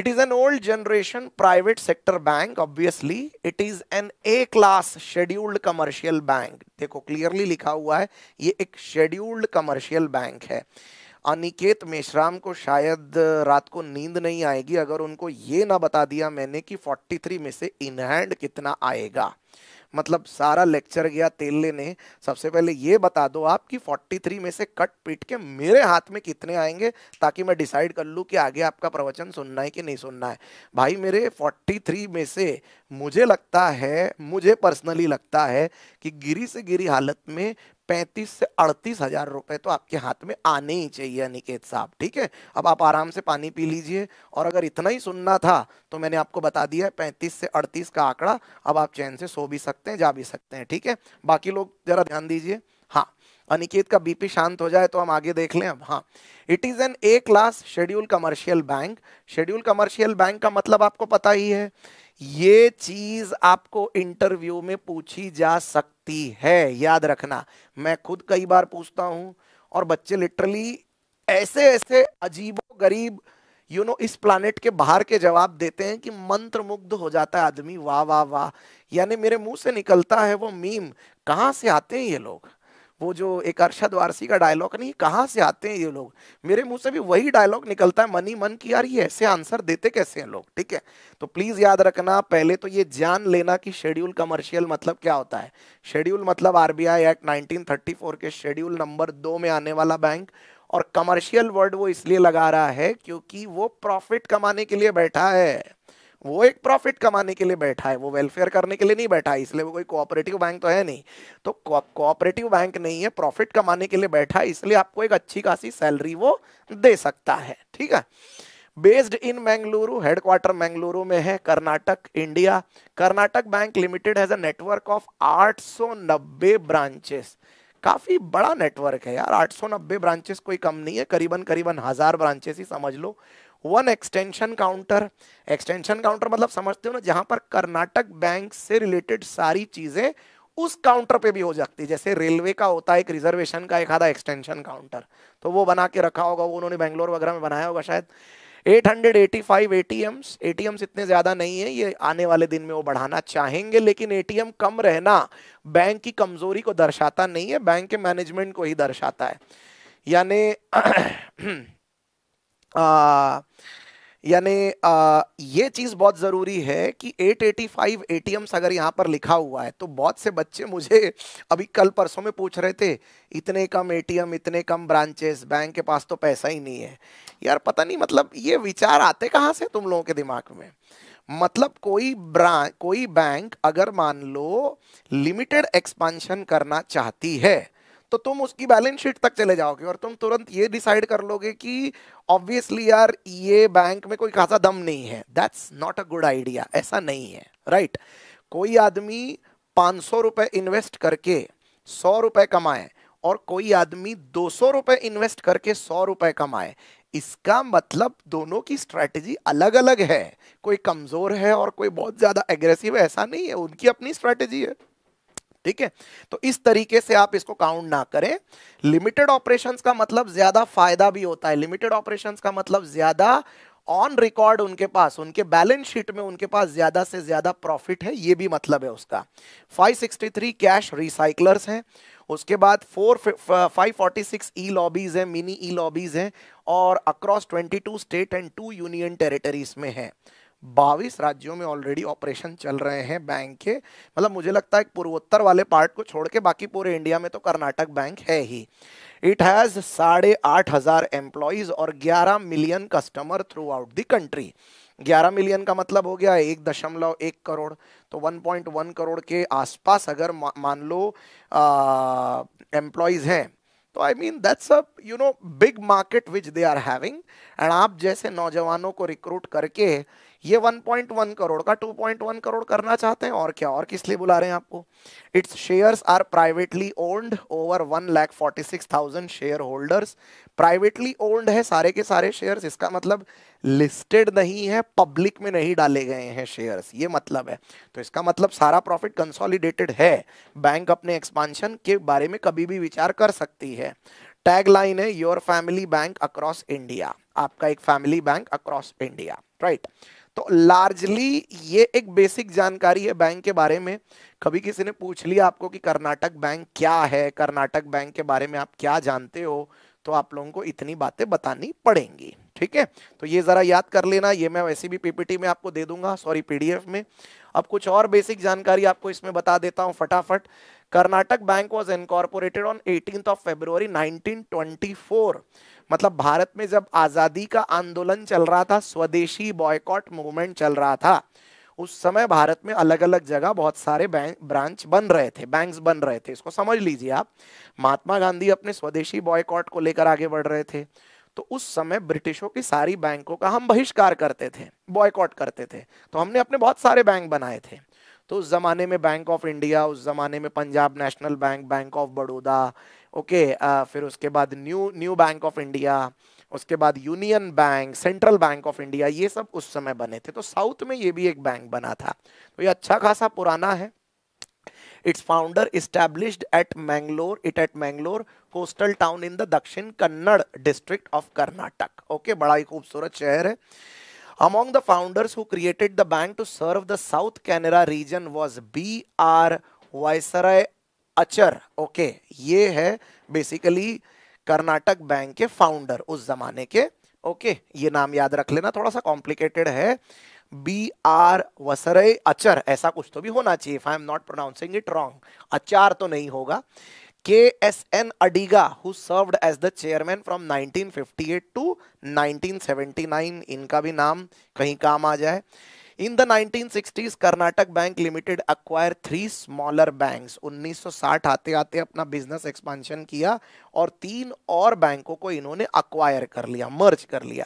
It is an old generation private sector bank, obviously. It is an A-class scheduled commercial bank. देखो clearly लिखा हुआ है ये एक scheduled commercial bank है अनिकेत मेश्राम को शायद रात को नींद नहीं आएगी अगर उनको ये ना बता दिया मैंने कि 43 में से इन हैंड कितना आएगा मतलब सारा लेक्चर गया तेल लेने सबसे पहले ये बता दो आप कि 43 में से कट पीट के मेरे हाथ में कितने आएंगे ताकि मैं डिसाइड कर लूँ कि आगे आपका प्रवचन सुनना है कि नहीं सुनना है भाई मेरे 43 में से मुझे लगता है मुझे पर्सनली लगता है कि गिरी से गिरी हालत में पैंतीस से अड़तीस हजार रुपए तो आपके हाथ में आने ही चाहिए अनिकेत साहब ठीक है अब आप आराम से पानी पी लीजिए और अगर इतना ही सुनना था तो मैंने आपको बता दिया है पैंतीस से अड़तीस का आंकड़ा अब आप चैन से सो भी सकते हैं जा भी सकते हैं ठीक है बाकी लोग जरा ध्यान दीजिए हाँ अनिकेत का बीपी शांत हो जाए तो हम आगे देख लें अब हाँ it is an A class schedule commercial bank schedule commercial bank का मतलब आपको पता ही है ये चीज आपको इंटरव्यू में पूछी जा सकती सकती है याद रखना मैं खुद कई बार पूछता हूं और बच्चे लिटरली ऐसे ऐसे अजीबो गरीब यू you नो know, इस प्लानिट के बाहर के जवाब देते हैं कि मंत्र मुग्ध हो जाता है आदमी वाह वाह वाह यानी मेरे मुंह से निकलता है वो मीम कहां से आते हैं ये लोग वो जो एक अरशद वारसी का डायलॉग नहीं कहाँ से आते हैं ये लोग मेरे मुंह से भी वही डायलॉग निकलता है मनी मन की यार ये ऐसे आंसर देते कैसे हैं लोग ठीक है तो प्लीज़ याद रखना पहले तो ये जान लेना कि शेड्यूल कमर्शियल मतलब क्या होता है शेड्यूल मतलब आर एक्ट नाइनटीन के शेड्यूल नंबर दो में आने वाला बैंक और कमर्शियल वर्ड वो इसलिए लगा रहा है क्योंकि वो प्रॉफिट कमाने के लिए बैठा है वो एक प्रॉफिट कमाने के लिए बैठा है वो वेलफेयर करने के लिए नहीं बैठा है इसलिए वो कोई कोऑपरेटिव बैंक तो है नहीं तो कोऑपरेटिव बैंक नहीं है प्रॉफिट कमाने के लिए बैठा है इसलिए आपको एक अच्छी खासी सैलरी वो दे सकता है ठीक है based in Mangaluru headquarter Mangaluru में है Karnataka India Karnataka Bank limited has a network of 890 branches काफ़ी बड़ा नेटवर्क है यार 890 ब्रांचेस कोई कम नहीं है करीबन करीबन हज़ार ब्रांचेस ही समझ लो one extension counter extension counter मतलब समझते हो ना जहां पर कर्नाटक बैंक से रिलेटेड सारी चीजें उस काउंटर पे भी हो जाती है जैसे रेलवे का होता है एक रिजर्वेशन का एक आधा एक्सटेंशन काउंटर तो वो बना के रखा होगा वो उन्होंने बैंगलोर वगैरह में बनाया होगा शायद 885 हंड्रेड एटी इतने ज़्यादा नहीं है ये आने वाले दिन में वो बढ़ाना चाहेंगे लेकिन एटीएम कम रहना बैंक की कमज़ोरी को दर्शाता नहीं है बैंक के मैनेजमेंट को ही दर्शाता है यानी यानी ये चीज़ बहुत ज़रूरी है कि 885 एटीएम्स अगर यहाँ पर लिखा हुआ है तो बहुत से बच्चे मुझे अभी कल परसों में पूछ रहे थे इतने कम एटीएम इतने कम ब्रांचेस बैंक के पास तो पैसा ही नहीं है यार पता नहीं मतलब ये विचार आते कहाँ से तुम लोगों के दिमाग में मतलब कोई ब्रांच कोई बैंक अगर मान लो लिमिटेड एक्सपांशन करना चाहती है तो तुम उसकी बैलेंस शीट तक चले जाओगे और तुम तुरंत ये डिसाइड कर लोगे कि ऑब्वियसली यार ये बैंक में कोई खासा दम नहीं है that's not a good idea ऐसा नहीं है राइट right? कोई आदमी पाँच सौ रुपये इन्वेस्ट करके सौ रुपये कमाए और कोई आदमी दो सौ रुपये इन्वेस्ट करके सौ रुपये कमाए इसका मतलब दोनों की स्ट्रैटेजी अलग अलग है कोई कमज़ोर है और कोई बहुत ज़्यादा एग्रेसिव है ऐसा नहीं है उनकी अपनी स्ट्रैटेजी है ठीक है तो इस तरीके से आप इसको काउंट ना करें लिमिटेड ऑपरेशंस का मतलब ज्यादा फायदा भी होता है लिमिटेड ऑपरेशंस का मतलब ज्यादा ऑन रिकॉर्ड उनके पास उनके बैलेंस शीट में उनके पास ज्यादा से ज्यादा प्रॉफिट है ये भी मतलब है उसका 563 कैश रिसाइकलर्स हैं उसके बाद four five forty six e lobbies हैं मिनी ई लॉबीज हैं और across 22 state and two union territories में हैं बाईस राज्यों में ऑलरेडी ऑपरेशन चल रहे हैं बैंक के मतलब मुझे लगता है पूर्वोत्तर वाले पार्ट को छोड़ के बाकी पूरे इंडिया में तो कर्नाटक बैंक है ही इट हैज़ साढ़े आठ हज़ार एम्प्लॉयज़ और ग्यारह million customer throughout the country ग्यारह मिलियन का मतलब हो गया एक दशमलव एक करोड़ तो वन पॉइंट वन करोड़ के आसपास अगर मान लो एम्प्लॉयज़ हैं तो I mean that's a you know big market which they are having and आप जैसे नौजवानों को रिक्रूट करके ये 1.1 करोड़ का 2.1 करोड़ करना चाहते हैं और क्या और किस लिए बुला रहे हैं आपको its shares are privately owned over one lakh forty six thousand shareholders privately owned है सारे के सारे शेयर्स इसका मतलब लिस्टेड नहीं है पब्लिक में नहीं डाले गए हैं शेयर्स ये मतलब है तो इसका मतलब सारा प्रॉफिट कंसोलिडेटेड है बैंक अपने एक्सपांशन के बारे में कभी भी विचार कर सकती है टैग लाइन है your family bank across India आपका एक family bank across India right तो लार्जली ये एक बेसिक जानकारी है बैंक के बारे में कभी किसी ने पूछ लिया आपको कि कर्नाटक बैंक क्या है कर्नाटक बैंक के बारे में आप क्या जानते हो तो आप लोगों को इतनी बातें बतानी पड़ेंगी ठीक है तो ये ज़रा याद कर लेना ये मैं वैसे भी पीपीटी में आपको दे दूंगा सॉरी पीडीएफ में अब कुछ और बेसिक जानकारी आपको इसमें बता देता हूं फटाफट Karnataka Bank was incorporated on eighteen of February 1924 मतलब भारत में जब आज़ादी का आंदोलन चल रहा था स्वदेशी बॉयकॉट मूवमेंट चल रहा था उस समय भारत में अलग अलग जगह बहुत सारे बैंक ब्रांच बन रहे थे बैंक्स बन रहे थे इसको समझ लीजिए आप महात्मा गांधी अपने स्वदेशी बॉयकॉट को लेकर आगे बढ़ रहे थे तो उस समय ब्रिटिशों की सारी बैंकों का हम बहिष्कार करते थे बॉयकॉट करते थे तो हमने अपने बहुत सारे बैंक बनाए थे तो उस ज़माने में बैंक ऑफ इंडिया उस ज़माने में Punjab National Bank Bank of Baroda okay फिर उसके बाद new new Bank of India उसके बाद Union Bank Central Bank of India ये सब उस समय बने थे तो साउथ में ये भी एक बैंक बना था तो ये अच्छा खासा पुराना है its founder established at Mangalore it at Mangalore coastal town in the Dakshina Kannada district of Karnataka okay बड़ा ही खूबसूरत शहर है Among the founders who created the bank to serve the South Canara region was B.R. Vyasaraya Achar okay ये है बेसिकली कर्नाटक बैंक के फाउंडर उस जमाने के ओके ये नाम याद रख लेना थोड़ा सा कॉम्प्लिकेटेड है बी आर वसरय अचर ऐसा कुछ तो भी होना चाहिए if I am not pronouncing it wrong Achar तो नहीं होगा KSN Adiga, who served as the chairman from 1958 to 1979, इनका भी नाम कहीं काम आ जाए In the 1960s, Karnataka Bank Limited acquired three smaller banks. 1960 आते आते अपना बिजनेस एक्सपांशन किया और तीन और बैंकों को इन्होंने अक्वायर कर लिया मर्ज कर लिया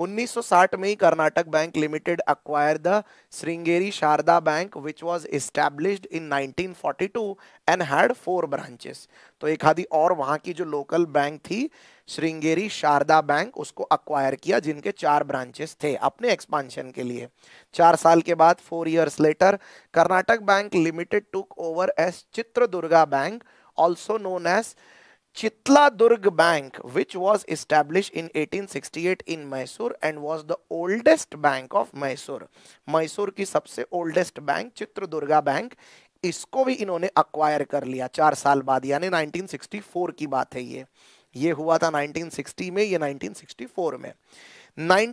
1960 में ही Karnataka Bank limited acquire the Sringeri Sharada Bank which was established in 1942 and had four branches तो एक आधी और वहाँ की जो लोकल बैंक थी श्रृंगेरी शारदा बैंक उसको अक्वायर किया जिनके चार ब्रांचेस थे अपने एक्सपांशन के लिए चार साल के बाद four years later Karnataka Bank limited took over as Chitradurga Bank also known as Chitla Durg Bank, which was established in 1868 in Mysore and was the oldest bank of Mysore. Mysore ki sabse oldest bank Chitra Durga Bank, इसको भी इन्होंने अक्वायर कर लिया चार साल बाद यानी 1964 की बात है ये ये हुआ था 1960 में ये 1964 में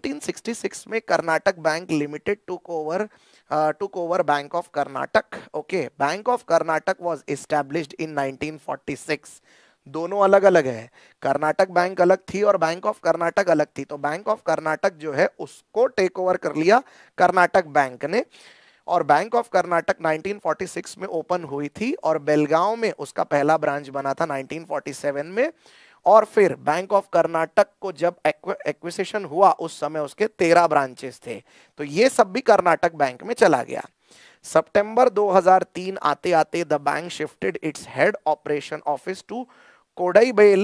1966 में Karnataka Bank limited took over took over Bank of Karnataka okay Bank of Karnataka was established in 1946 दोनों अलग अलग है कर्नाटक बैंक अलग थी और बैंक ऑफ कर्नाटक अलग थी तो बैंक ऑफ कर्नाटक जो है उसको टेक ओवर कर लिया कर्नाटक बैंक ने और बैंक ऑफ कर्नाटक 1946 में ओपन हुई थी और बेलगांव में उसका पहला ब्रांच बना था 1947 में और फिर बैंक ऑफ कर्नाटक को जब एक्विसेशन हुआ उस समय उसके तेरह ब्रांचेस थे तो ये सब भी कर्नाटक बैंक में चला गया सितंबर 2003 आते आते the bank shifted its head operation office to Kodialbail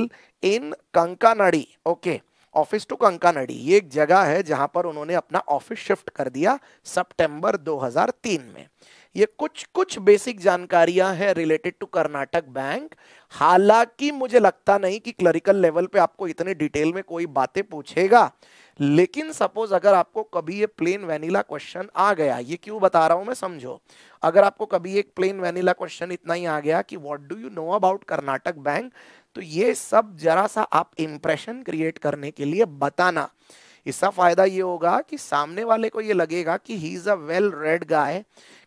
in Kankanady okay office to Kankanady ये एक जगह है जहां पर उन्होंने अपना ऑफिस शिफ्ट कर दिया सितंबर 2003 में ये कुछ कुछ बेसिक जानकारियां हैं रिलेटेड टू कर्नाटक बैंक हालांकि मुझे लगता नहीं कि क्लरिकल लेवल पे आपको इतने डिटेल में कोई बातें पूछेगा लेकिन सपोज अगर आपको कभी ये प्लेन वेनिला क्वेश्चन आ गया ये क्यों बता रहा हूं मैं समझो अगर आपको कभी एक प्लेन वेनिला क्वेश्चन इतना ही आ गया कि what do you know about Karnataka Bank तो ये सब जरा सा आप इम्प्रेशन क्रिएट करने के लिए बताना इसका फायदा ये होगा कि सामने वाले को ये लगेगा कि he is a well read guy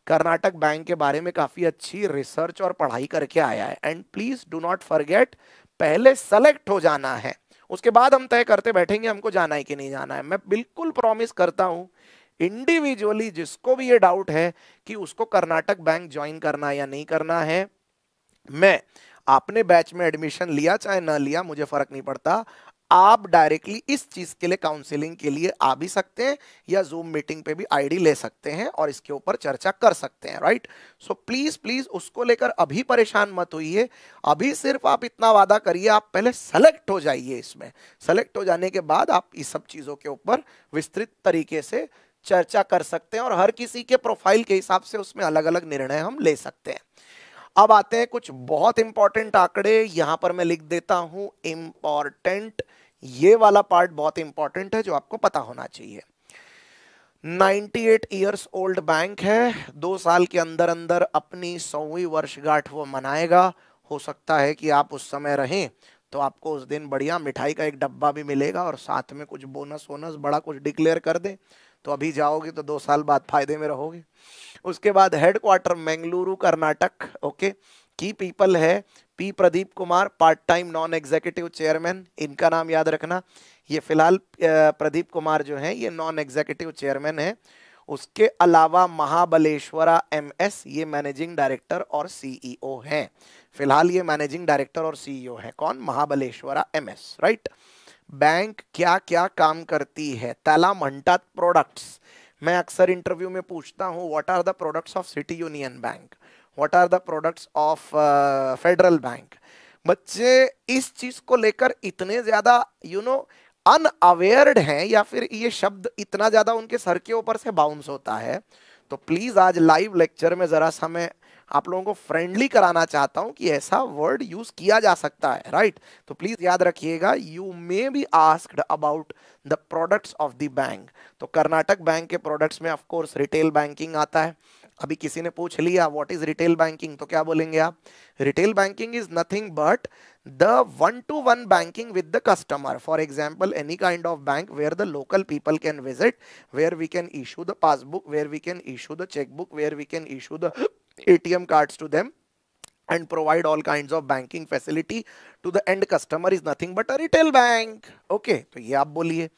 Karnataka Bank के बारे में काफ़ी अच्छी रिसर्च और पढ़ाई करके आया है and please do not forget पहले सेलेक्ट हो जाना है उसके बाद हम तय करते बैठेंगे हमको जाना है कि नहीं जाना है मैं बिल्कुल प्रॉमिस करता हूं इंडिविजुअली जिसको भी ये डाउट है कि उसको कर्नाटक बैंक ज्वाइन करना या नहीं करना है मैं आपने बैच में एडमिशन लिया चाहे ना लिया मुझे फर्क नहीं पड़ता आप डायरेक्टली इस चीज के लिए काउंसिलिंग के लिए आ भी सकते हैं या जूम मीटिंग पे भी आईडी ले सकते हैं और इसके ऊपर चर्चा कर सकते हैं राइट सो प्लीज प्लीज उसको लेकर अभी परेशान मत होइए अभी सिर्फ आप इतना वादा करिए आप पहले सेलेक्ट हो जाइए इसमें सेलेक्ट हो जाने के बाद आप इस सब चीजों के ऊपर विस्तृत तरीके से चर्चा कर सकते हैं और हर किसी के प्रोफाइल के हिसाब से उसमें अलग अलग निर्णय हम ले सकते हैं अब आते हैं कुछ बहुत इंपॉर्टेंट आंकड़े यहां पर मैं लिख देता हूं इंपॉर्टेंट ये वाला पार्ट बहुत इंपॉर्टेंट है जो आपको पता होना चाहिए 98 एट ईयर्स ओल्ड बैंक है दो साल के अंदर अंदर अपनी सौवीं वर्षगांठ वो मनाएगा हो सकता है कि आप उस समय रहें तो आपको उस दिन बढ़िया मिठाई का एक डब्बा भी मिलेगा और साथ में कुछ बोनस वोनस बड़ा कुछ डिक्लेयर कर दें तो अभी जाओगे तो दो साल बाद फायदे में रहोगे उसके बाद हेडक्वार्टर मैंगलुरु कर्नाटक ओके की पीपल है P Pradeep Kumar part time non executive chairman इनका नाम याद रखना ये फिलहाल प्रदीप कुमार जो है ये नॉन एग्जीक्यूटिव चेयरमैन है उसके अलावा महाबलेश्वरा एमएस ये मैनेजिंग डायरेक्टर और सीईओ e हैं फिलहाल ये मैनेजिंग डायरेक्टर और सीईओ e हैं कौन Mahabaleshwara MS right right? Bank क्या क्या काम करती है तला म्हणतात प्रोडक्ट्स मैं अक्सर इंटरव्यू में पूछता हूँ what are the products of City Union Bank what are the products of Federal Bank बच्चे इस चीज़ को लेकर इतने ज़्यादा यू नो अन अवेयर्ड हैं या फिर ये शब्द इतना ज़्यादा उनके सर के ऊपर से बाउंस होता है तो प्लीज़ आज लाइव लेक्चर में ज़रा सा मैं आप लोगों को फ्रेंडली कराना चाहता हूं कि ऐसा वर्ड यूज किया जा सकता है राइट right? तो प्लीज याद रखिएगा you may be asked about the products of the bank तो कर्नाटक बैंक के प्रोडक्ट्स में ऑफकोर्स रिटेल बैंकिंग आता है अभी किसी ने पूछ लिया व्हाट इज रिटेल बैंकिंग तो क्या बोलेंगे आप retail banking is nothing but the one to one banking with the customer for example any kind of bank where the local people can visit where we can issue the passbook where we can issue the chequebook where we can issue the ATM cards to them and provide all kinds of banking facility to the end customer is nothing but a retail bank. okay, तो ये आप बोलिए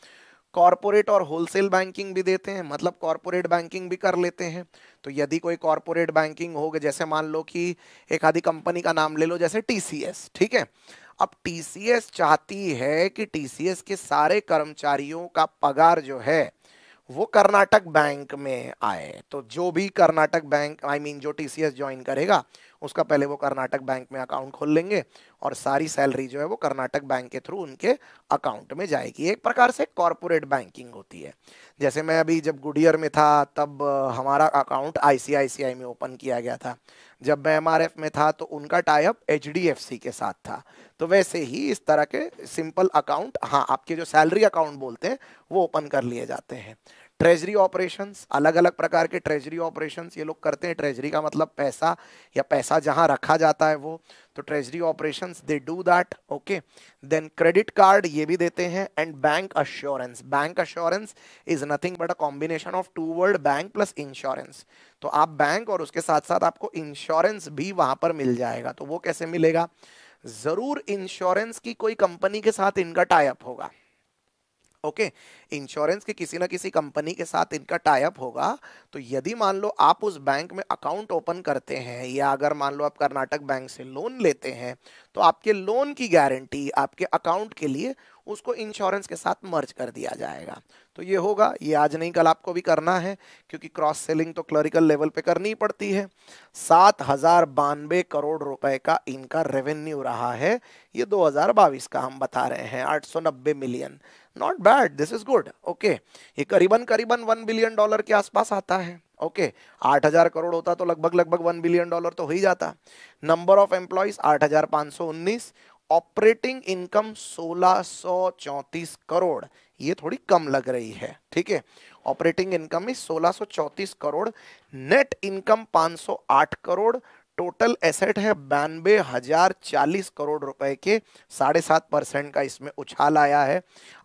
कॉरपोरेट और होलसेल बैंकिंग भी देते हैं मतलब कॉरपोरेट बैंकिंग भी कर लेते हैं तो यदि कोई कॉरपोरेट बैंकिंग हो गया जैसे मान लो कि एक आधी कंपनी का नाम ले लो जैसे टीसीएस ठीक है अब टीसीएस चाहती है कि टीसीएस के सारे कर्मचारियों का पगार जो है वो कर्नाटक बैंक में आए तो जो भी Karnataka Bank I I mean mean, जो टीसीएस ज्वाइन करेगा उसका पहले वो कर्नाटक बैंक में अकाउंट खोल लेंगे और सारी सैलरी जो है वो कर्नाटक बैंक के थ्रू उनके अकाउंट में जाएगी एक प्रकार से कॉरपोरेट बैंकिंग होती है जैसे मैं अभी जब गुडियर में था तब हमारा अकाउंट आईसीआईसीआई में ओपन किया गया था जब मैं एमआरएफ में था तो उनका टाइप सी के साथ था तो वैसे ही इस तरह के सिंपल अकाउंट हाँ आपके जो सैलरी अकाउंट बोलते हैं वो ओपन कर लिए जाते हैं ट्रेजरी ऑपरेशंस अलग अलग प्रकार के ट्रेजरी ऑपरेशंस ये लोग करते हैं ट्रेजरी का मतलब पैसा या पैसा जहाँ रखा जाता है वो तो treasury operations they do that okay then credit card ये भी देते हैं and bank assurance bank assurance is nothing but a combination of two word bank plus insurance तो आप बैंक और उसके साथ साथ आपको इंश्योरेंस भी वहाँ पर मिल जाएगा तो वो कैसे मिलेगा ज़रूर इंश्योरेंस की कोई कंपनी के साथ इनका टाइप होगा ओके okay. इंश्योरेंस के किसी ना किसी कंपनी के साथ इनका टाइप होगा तो यदि मान लो आप उस बैंक में अकाउंट ओपन करते हैं या अगर मान लो आप कर्नाटक बैंक से लोन लेते हैं तो आपके लोन की गारंटी आपके अकाउंट के लिए उसको इंश्योरेंस के साथ मर्ज कर दिया जाएगा तो ये होगा ये आज नहीं कल आपको भी करना है क्योंकि क्रॉस सेलिंग तो क्लरिकल लेवल पर करनी पड़ती है सात करोड़ रुपए का इनका रेवेन्यू रहा है ये दो का हम बता रहे हैं आठ million not bad this is good okay ये करीबन करीबन वन बिलियन डॉलर के आसपास आता है ओके आठ हजार करोड़ होता तो लगभग लगभग वन बिलियन डॉलर तो हो ही जाता नंबर ऑफ एम्प्लॉयज आठ हजार पांच सौ उन्नीस ऑपरेटिंग इनकम सोलह सौ चौंतीस करोड़ ये थोड़ी कम लग रही है ठीक है ऑपरेटिंग इनकम इज सोलह सौ चौंतीस करोड़ नेट इनकम पांच सौ आठ करोड़ टोटल एसेट है बानबे हजार चालीस करोड़ रुपए के साढ़े सात परसेंट का इसमें उछाल आया है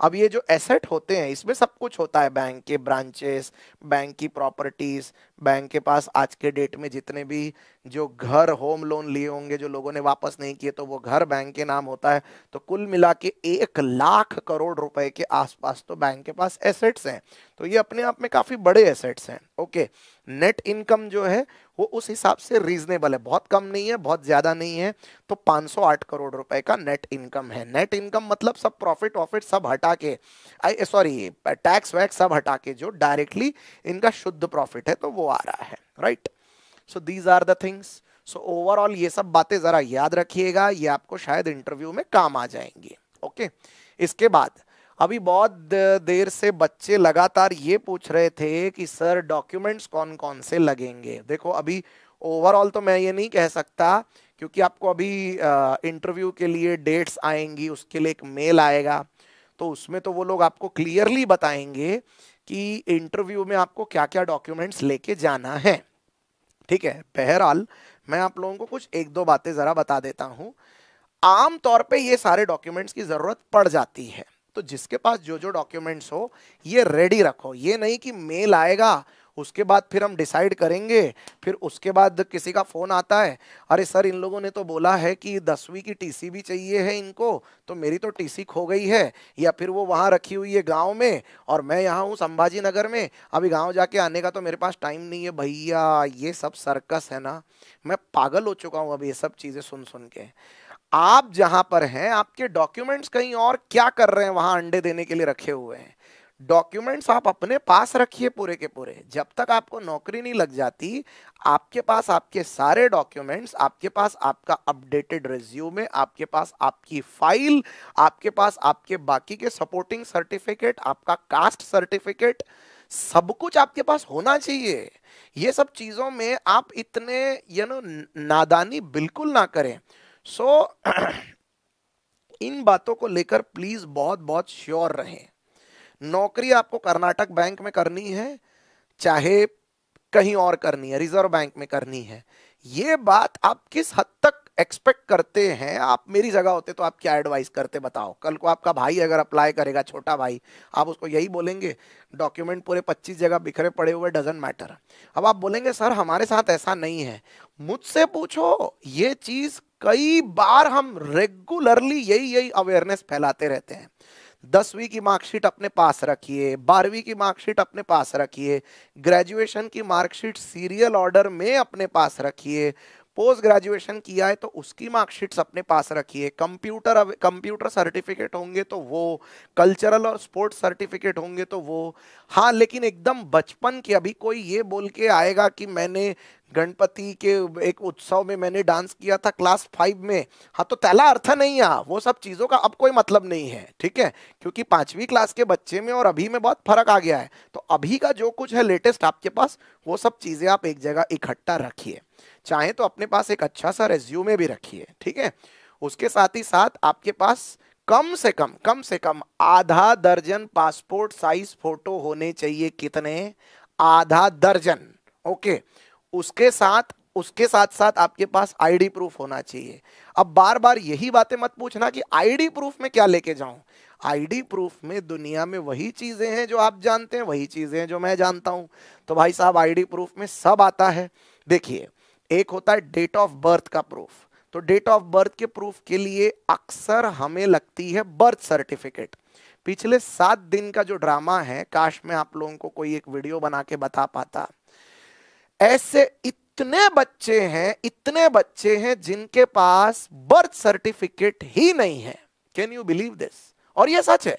अब ये जो एसेट होते हैं इसमें सब कुछ होता है बैंक के ब्रांचेस बैंक की प्रॉपर्टीज बैंक के पास आज के डेट में जितने भी जो घर होम लोन लिए होंगे जो लोगों ने वापस नहीं किए तो वो घर बैंक के नाम होता है तो कुल मिला के एक लाख करोड़ रुपए के आसपास तो बैंक के पास एसेट्स हैं तो ये अपने आप में काफ़ी बड़े एसेट्स हैं ओके नेट इनकम जो है वो उस हिसाब से रीजनेबल है बहुत कम नहीं है बहुत ज़्यादा नहीं है तो 508 करोड़ रुपए का नेट इनकम है नेट इनकम मतलब सब प्रॉफिट ऑफिट सब हटा के आई सॉरी टैक्स वैक्स सब हटा के जो डायरेक्टली इनका शुद्ध प्रॉफिट है तो वो आ रहा है right right? So these are the things so overall ये सब बातें ज़रा याद रखिएगा ये आपको शायद इंटरव्यू में काम आ जाएंगे ओके okay? इसके बाद अभी बहुत देर से बच्चे लगातार ये पूछ रहे थे कि सर डॉक्यूमेंट्स कौन कौन से लगेंगे देखो अभी ओवरऑल तो मैं ये नहीं कह सकता क्योंकि आपको अभी इंटरव्यू के लिए डेट्स आएंगी उसके लिए एक मेल आएगा तो उसमें तो वो लोग आपको क्लियरली बताएंगे कि इंटरव्यू में आपको क्या क्या डॉक्यूमेंट्स लेके जाना है ठीक है बहरहाल मैं आप लोगों को कुछ एक दो बातें ज़रा बता देता हूं आम तौर पे ये सारे डॉक्यूमेंट्स की ज़रूरत पड़ जाती है तो जिसके पास जो जो डॉक्यूमेंट्स हो ये रेडी रखो ये नहीं कि मेल आएगा उसके बाद फिर हम डिसाइड करेंगे फिर उसके बाद किसी का फ़ोन आता है अरे सर इन लोगों ने तो बोला है कि दसवीं की टीसी भी चाहिए है इनको तो मेरी तो टीसी खो गई है या फिर वो वहाँ रखी हुई है गाँव में और मैं यहाँ हूँ संभाजी नगर में अभी गाँव जाके आने का तो मेरे पास टाइम नहीं है भैया ये सब सर्कस है ना मैं पागल हो चुका हूँ अब ये सब चीज़ें सुन सुन के आप जहाँ पर हैं आपके डॉक्यूमेंट्स कहीं और क्या कर रहे हैं वहाँ अंडे देने के लिए रखे हुए हैं डॉक्यूमेंट्स आप अपने पास रखिए पूरे के पूरे जब तक आपको नौकरी नहीं लग जाती आपके पास आपके सारे डॉक्यूमेंट्स आपके पास आपका अपडेटेड रेज्यूमे आपके पास आपकी फाइल आपके पास आपके बाकी के सपोर्टिंग सर्टिफिकेट आपका कास्ट सर्टिफिकेट सब कुछ आपके पास होना चाहिए ये सब चीज़ों में आप इतने यू नो नादानी बिल्कुल ना करें सो so, इन बातों को लेकर प्लीज़ बहुत बहुत श्योर रहें नौकरी आपको कर्नाटक बैंक में करनी है चाहे कहीं और करनी है रिजर्व बैंक में करनी है ये बात आप किस हद तक एक्सपेक्ट करते हैं आप मेरी जगह होते तो आप क्या एडवाइस करते बताओ कल को आपका भाई अगर अप्लाई करेगा छोटा भाई आप उसको यही बोलेंगे डॉक्यूमेंट पूरे 25 जगह बिखरे पड़े हुए डजेंट मैटर अब आप बोलेंगे सर हमारे साथ ऐसा नहीं है मुझसे पूछो ये चीज़ कई बार हम रेगुलरली यही यही अवेयरनेस फैलाते रहते हैं दसवीं की मार्कशीट अपने पास रखिए बारहवीं की मार्कशीट अपने पास रखिए ग्रेजुएशन की मार्कशीट सीरियल ऑर्डर में अपने पास रखिए पोस्ट ग्रेजुएशन किया है तो उसकी मार्कशीट्स अपने पास रखिए कंप्यूटर कंप्यूटर सर्टिफिकेट होंगे तो वो कल्चरल और स्पोर्ट्स सर्टिफिकेट होंगे तो वो हाँ लेकिन एकदम बचपन के अभी कोई ये बोल के आएगा कि मैंने गणपति के एक उत्सव में मैंने डांस किया था क्लास फाइव में हाँ तो तैला अर्थ नहीं आ वो सब चीज़ों का अब कोई मतलब नहीं है ठीक है क्योंकि पाँचवीं क्लास के बच्चे में और अभी में बहुत फर्क आ गया है तो अभी का जो कुछ है लेटेस्ट आपके पास वो सब चीज़ें आप एक जगह इकट्ठा रखिए चाहे तो अपने पास एक अच्छा सा रेज्यूमे भी रखिए ठीक है उसके साथ ही साथ आपके पास कम से कम कम से कम आधा दर्जन पासपोर्ट साइज फोटो होने चाहिए कितने आधा दर्जन ओके उसके साथ उसके साथ साथ आपके पास आईडी प्रूफ होना चाहिए अब बार बार यही बातें मत पूछना कि आईडी प्रूफ में क्या लेके जाऊं आईडी प्रूफ में दुनिया में वही चीज़ें हैं जो आप जानते हैं वही चीज़ें हैं जो मैं जानता हूं तो भाई साहब आईडी प्रूफ में सब आता है देखिए एक होता है डेट ऑफ बर्थ का प्रूफ तो डेट ऑफ बर्थ के प्रूफ के लिए अक्सर हमें लगती है बर्थ सर्टिफिकेट पिछले सात दिन का जो ड्रामा है काश में आप लोगों को कोई एक वीडियो बना के बता पाता ऐसे इतने बच्चे हैं इतने बच्चे हैं जिनके पास बर्थ सर्टिफिकेट ही नहीं है कैन यू बिलीव दिस और ये सच है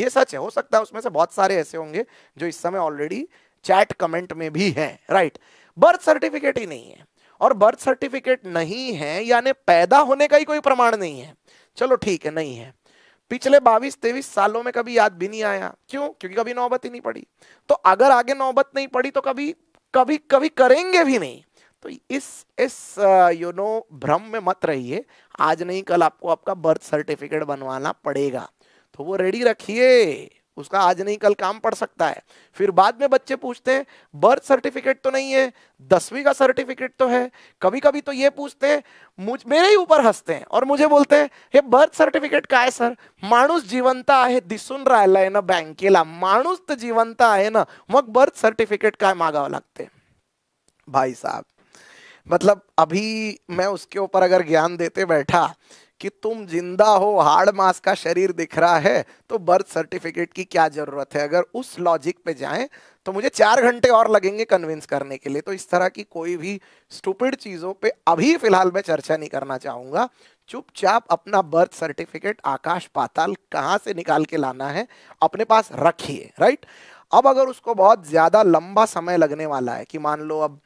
ये सच है हो सकता है उसमें से बहुत सारे ऐसे होंगे जो इस समय ऑलरेडी चैट कमेंट में भी हैं राइट बर्थ सर्टिफिकेट ही नहीं है और बर्थ सर्टिफिकेट नहीं है यानी पैदा होने का ही कोई प्रमाण नहीं है चलो ठीक है नहीं है पिछले बाईस तेईस सालों में कभी याद भी नहीं आया क्यों क्योंकि कभी नौबत ही नहीं पड़ी तो अगर आगे नौबत नहीं पड़ी तो कभी कभी कभी करेंगे भी नहीं तो इस इस यू नो भ्रम में मत रहिए आज नहीं कल आपको आपका बर्थ सर्टिफिकेट बनवाना पड़ेगा तो वो रेडी रखिए उसका आज नहीं कल काम पड़ सकता है फिर बाद में बच्चे पूछते हैं बर्थ सर्टिफिकेट तो नहीं है दसवीं का सर्टिफिकेट तो है कभी कभी तो ये पूछते हैं मुझ मेरे ही ऊपर हंसते हैं और मुझे बोलते हैं हे बर्थ सर्टिफिकेट का है सर माणूस जीवंता है दिसून रहा है ना बँकेला माणूस तो जीवंता है ना मग बर्थ सर्टिफिकेट का मागावं लगते भाई साहब मतलब अभी मैं उसके ऊपर अगर ज्ञान देते बैठा कि तुम जिंदा हो हार्ड मास का शरीर दिख रहा है तो बर्थ सर्टिफिकेट की क्या जरूरत है अगर उस लॉजिक पे जाएं तो मुझे चार घंटे और लगेंगे कन्विंस करने के लिए तो इस तरह की कोई भी स्टूपिड चीज़ों पे अभी फिलहाल मैं चर्चा नहीं करना चाहूंगा चुपचाप अपना बर्थ सर्टिफिकेट आकाश पाताल कहाँ से निकाल के लाना है अपने पास रखिए राइट अब अगर उसको बहुत ज़्यादा लंबा समय लगने वाला है कि मान लो अब